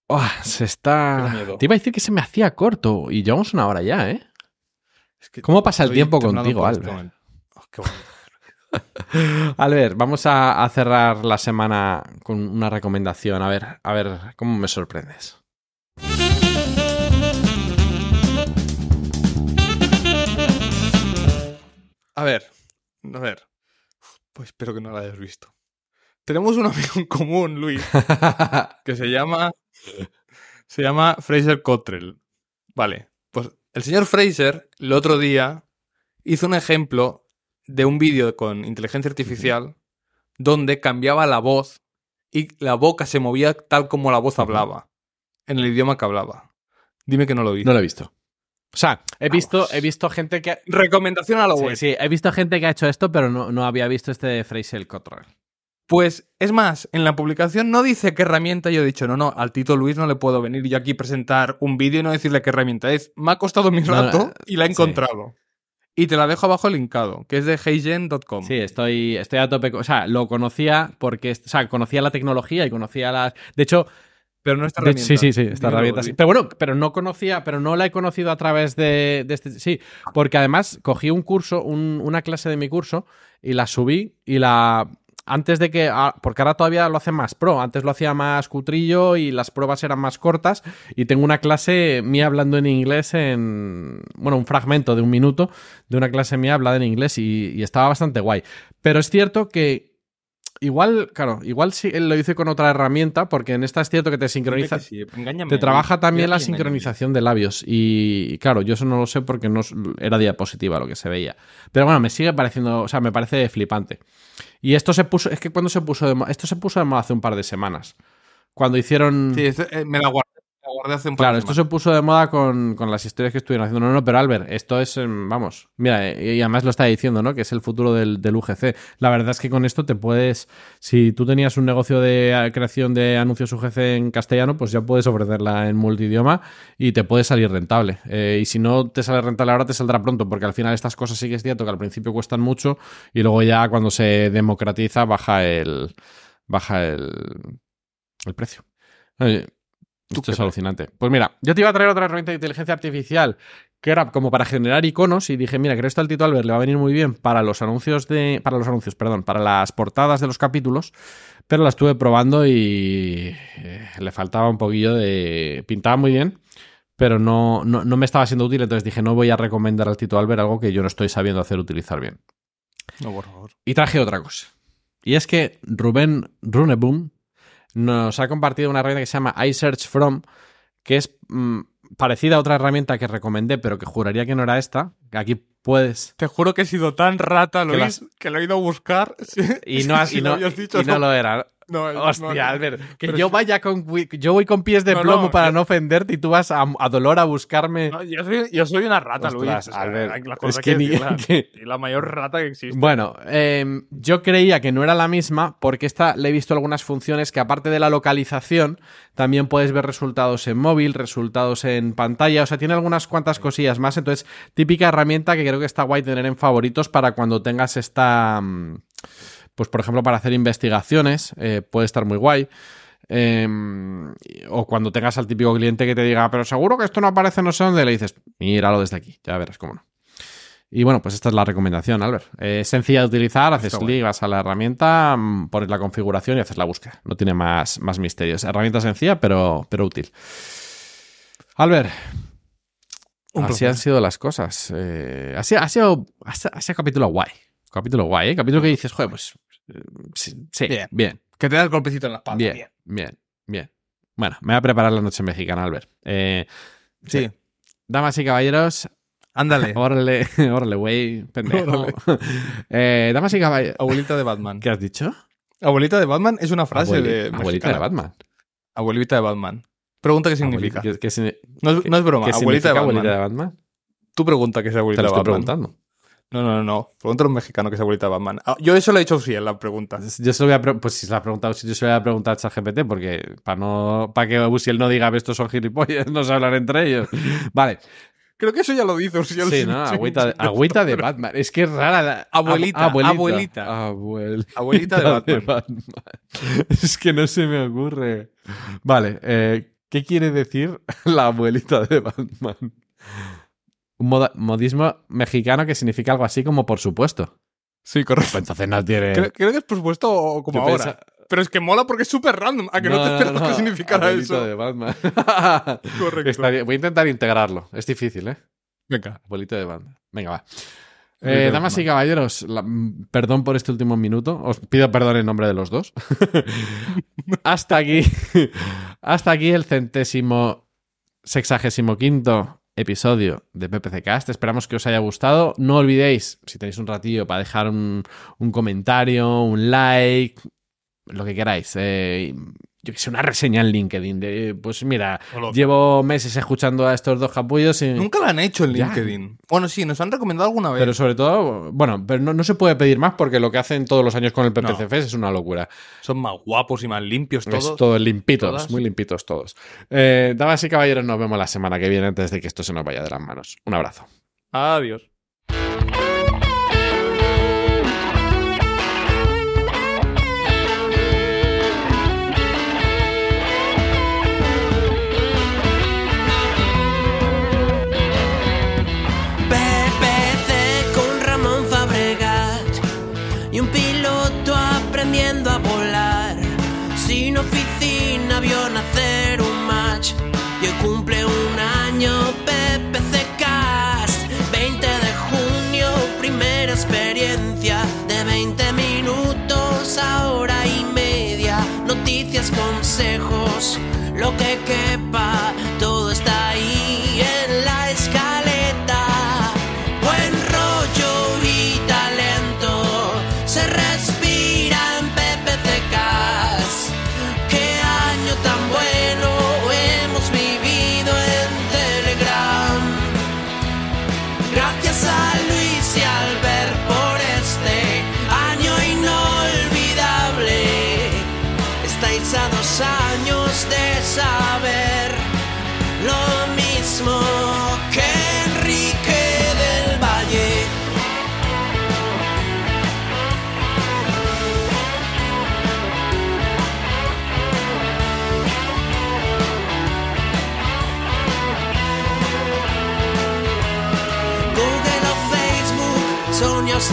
¡oh! se está. Te iba a decir que se me hacía corto y llevamos una hora ya, ¿eh? ¿Cómo pasa el tiempo contigo, Albert? Este oh, Albert, vamos a, a cerrar la semana con una recomendación. A ver, a ver, ¿cómo me sorprendes? A ver, a ver. Pues espero que no la hayas visto. Tenemos un amigo en común, Luis, que se llama. Se llama Fraser Cottrell. Vale, pues el señor Fraser, el otro día, hizo un ejemplo de un vídeo con inteligencia artificial donde cambiaba la voz y la boca se movía tal como la voz hablaba en el idioma que hablaba. Dime que no lo vi. No lo he visto. O sea, he visto, he visto gente que. Recomendación a la web. Sí, he visto gente que ha hecho esto, pero no, había visto este de Fraser Cottrell. Pues es más, en la publicación no dice qué herramienta. Yo he dicho, no, no, al Tito Luis no le puedo venir yo aquí presentar un vídeo y no decirle qué herramienta es. Me ha costado mi rato y la he encontrado. Y te la dejo abajo linkado, que es de heygen.com. Sí, estoy, estoy a tope. O sea, lo conocía porque o sea, conocía la tecnología y conocía las. De hecho, pero no está herramienta. Sí, sí, sí, está herramienta. Pero bueno, pero no conocía, pero no la he conocido a través de, este. Sí, porque además cogí un curso, una clase de mi curso y la subí y la. Antes de que. Ah, porque ahora todavía lo hace más pro. Antes lo hacía más cutrillo y las pruebas eran más cortas. Y tengo una clase mía hablando en inglés en. Bueno, un fragmento de un minuto de una clase mía hablada en inglés y estaba bastante guay. Pero es cierto que Igual, claro, igual si él lo hice con otra herramienta, porque en esta es cierto que te sincroniza. te trabaja también la sincronización de labios. Y claro, yo eso no lo sé porque no era diapositiva lo que se veía. Pero bueno, me sigue pareciendo, o sea, me parece flipante. Y esto se puso, es que cuando se puso de, esto se puso de moda hace un par de semanas. Cuando hicieron. Sí, eh, me la guardé claro, esto se puso de moda con, las historias que estuvieron haciendo. No, no, pero Albert, esto es, em, vamos, mira, y además lo está diciendo, ¿no? Que es el futuro del, UGC. La verdad es que con esto te puedes, si tú tenías un negocio de eh, creación de anuncios UGC en castellano, pues ya puedes ofrecerla en multidioma y te puede salir rentable. Eh, y si no te sale rentable ahora, te saldrá pronto, porque al final estas cosas sí que es cierto que al principio cuestan mucho y luego ya cuando se democratiza baja el, baja el, precio. Esto es alucinante. Pues mira, yo te iba a traer otra herramienta de inteligencia artificial que era como para generar iconos y dije, mira, creo que esto al Tito Albert le va a venir muy bien para los anuncios de para los anuncios, perdón, para las portadas de los capítulos, pero la estuve probando y eh, le faltaba un poquillo de pintaba muy bien, pero no, no, no me estaba siendo útil, entonces dije, no voy a recomendar al Tito Albert algo que yo no estoy sabiendo hacer utilizar bien. No, por favor. Y traje otra cosa. Y es que Rubén Runeboom nos ha compartido una herramienta que se llama iSearchFrom, que es mm, parecida a otra herramienta que recomendé, pero que juraría que no era esta. Aquí Puedes. Te juro que he sido tan rata, Luis, que, lo he ido a buscar. y no, lo, y no, lo era. No, eh, Hostia, no, eh, Albert, que yo vaya con yo voy con pies de plomo para no ofenderte y tú vas a, dolor a buscarme. Yo soy, una rata, Luis. la es que, la, mayor rata que existe. Bueno, em, yo creía que no era la misma porque esta le he visto algunas funciones que aparte de la localización también puedes ver resultados en móvil, resultados en pantalla, o sea tiene algunas cuantas cosillas más. Entonces típica herramienta que creo que está guay tener en favoritos para cuando tengas esta, mm, pues por ejemplo, para hacer investigaciones, eh, puede estar muy guay. Em, o cuando tengas al típico cliente que te diga, pero seguro que esto no aparece no sé dónde, le dices, míralo desde aquí, ya verás cómo no. Y bueno, pues esta es la recomendación, Albert. Eh, es sencilla de utilizar, haces clic, vas a la herramienta, mm, pones la configuración y haces la búsqueda. No tiene más, más misterios. Herramienta sencilla, pero, pero útil. Albert, así han sido las cosas. Eh, ha, sido, ha, sido, capítulo guay. Capítulo guay, ¿eh? Capítulo que dices, joder, pues. Eh, sí, bien. Que te da el golpecito en la espalda. Bien, bien, bien, Bueno, me voy a preparar la noche mexicana, Albert. sí. Damas y caballeros. Ándale. Órale, güey, pendejo. damas y caballeros. Abuelita de Batman. ¿Qué has dicho? Abuelita de Batman es una frase de. Abuelita de Batman. Abuelita de Batman. Pregunta qué significa. no, es, broma. ¿qué abuelita, de Batman. abuelita de Batman. Tú pregunta qué es abuelita Te lo preguntando. No, no, no. Pregúntale a un mexicano que es abuelita de Batman. Ah, yo eso lo he hecho sí en la pregunta. Yo se lo voy a pues si se la ha preguntado, yo se lo voy a preguntar a ChatGPT porque para no para que Usiel no diga estos son gilipollas, no se hablan entre ellos. vale. Creo que eso ya lo dice Usiel. Sí, no, agüita, de, Batman. Es que es rara abuelita, abuelita, abuelita. Abuelita. de, Batman. De Batman. es que no se me ocurre. Vale, eh, ¿Qué quiere decir la abuelita de Batman? Un modismo mexicano que significa algo así como por supuesto. Sí, correcto. Pues entonces no tiene. Creo, que es por supuesto o como ahora. Pero es que mola porque es súper random. A que no, te esperas qué no, que significara eso. de Batman. correcto. voy a intentar integrarlo. Es difícil, ¿eh? Venga. Abuelita de Batman. Venga, va. Eh, damas y caballeros, perdón por este último minuto. Os pido perdón en nombre de los dos. Hasta aquí hasta aquí el centésimo, sexagésimo quinto episodio de PPC Cast. Esperamos que os haya gustado. No olvidéis, si tenéis un ratillo, para dejar un, comentario, un like, lo que queráis. Eh, yo sé, una reseña en LinkedIn pues mira, llevo meses escuchando a estos dos capullos y... Nunca lo han hecho en LinkedIn. Bueno, sí, nos han recomendado alguna vez. Pero sobre todo, bueno, pero no, se puede pedir más porque lo que hacen todos los años con el PPCF es una locura. Son más guapos y más limpios todos. Es todo limpitos, muy limpitos todos. Eh, damas y caballeros, nos vemos la semana que viene antes de que esto se nos vaya de las manos. Un abrazo. Adiós. consejos, lo que queda.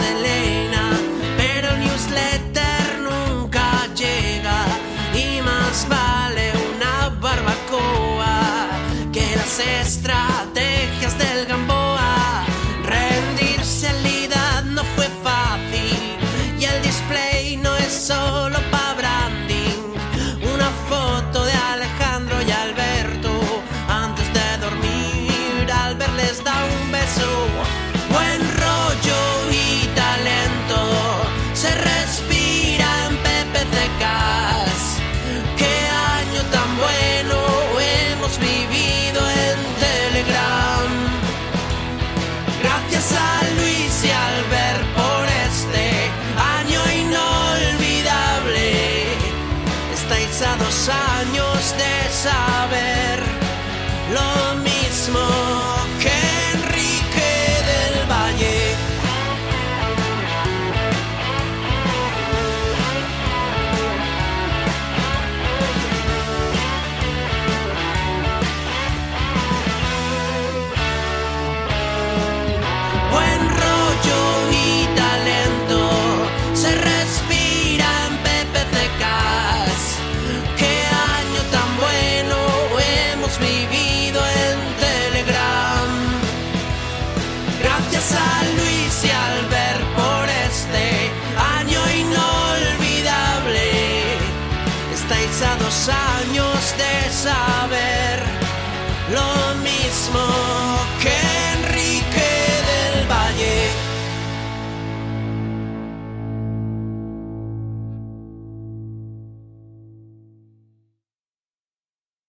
se le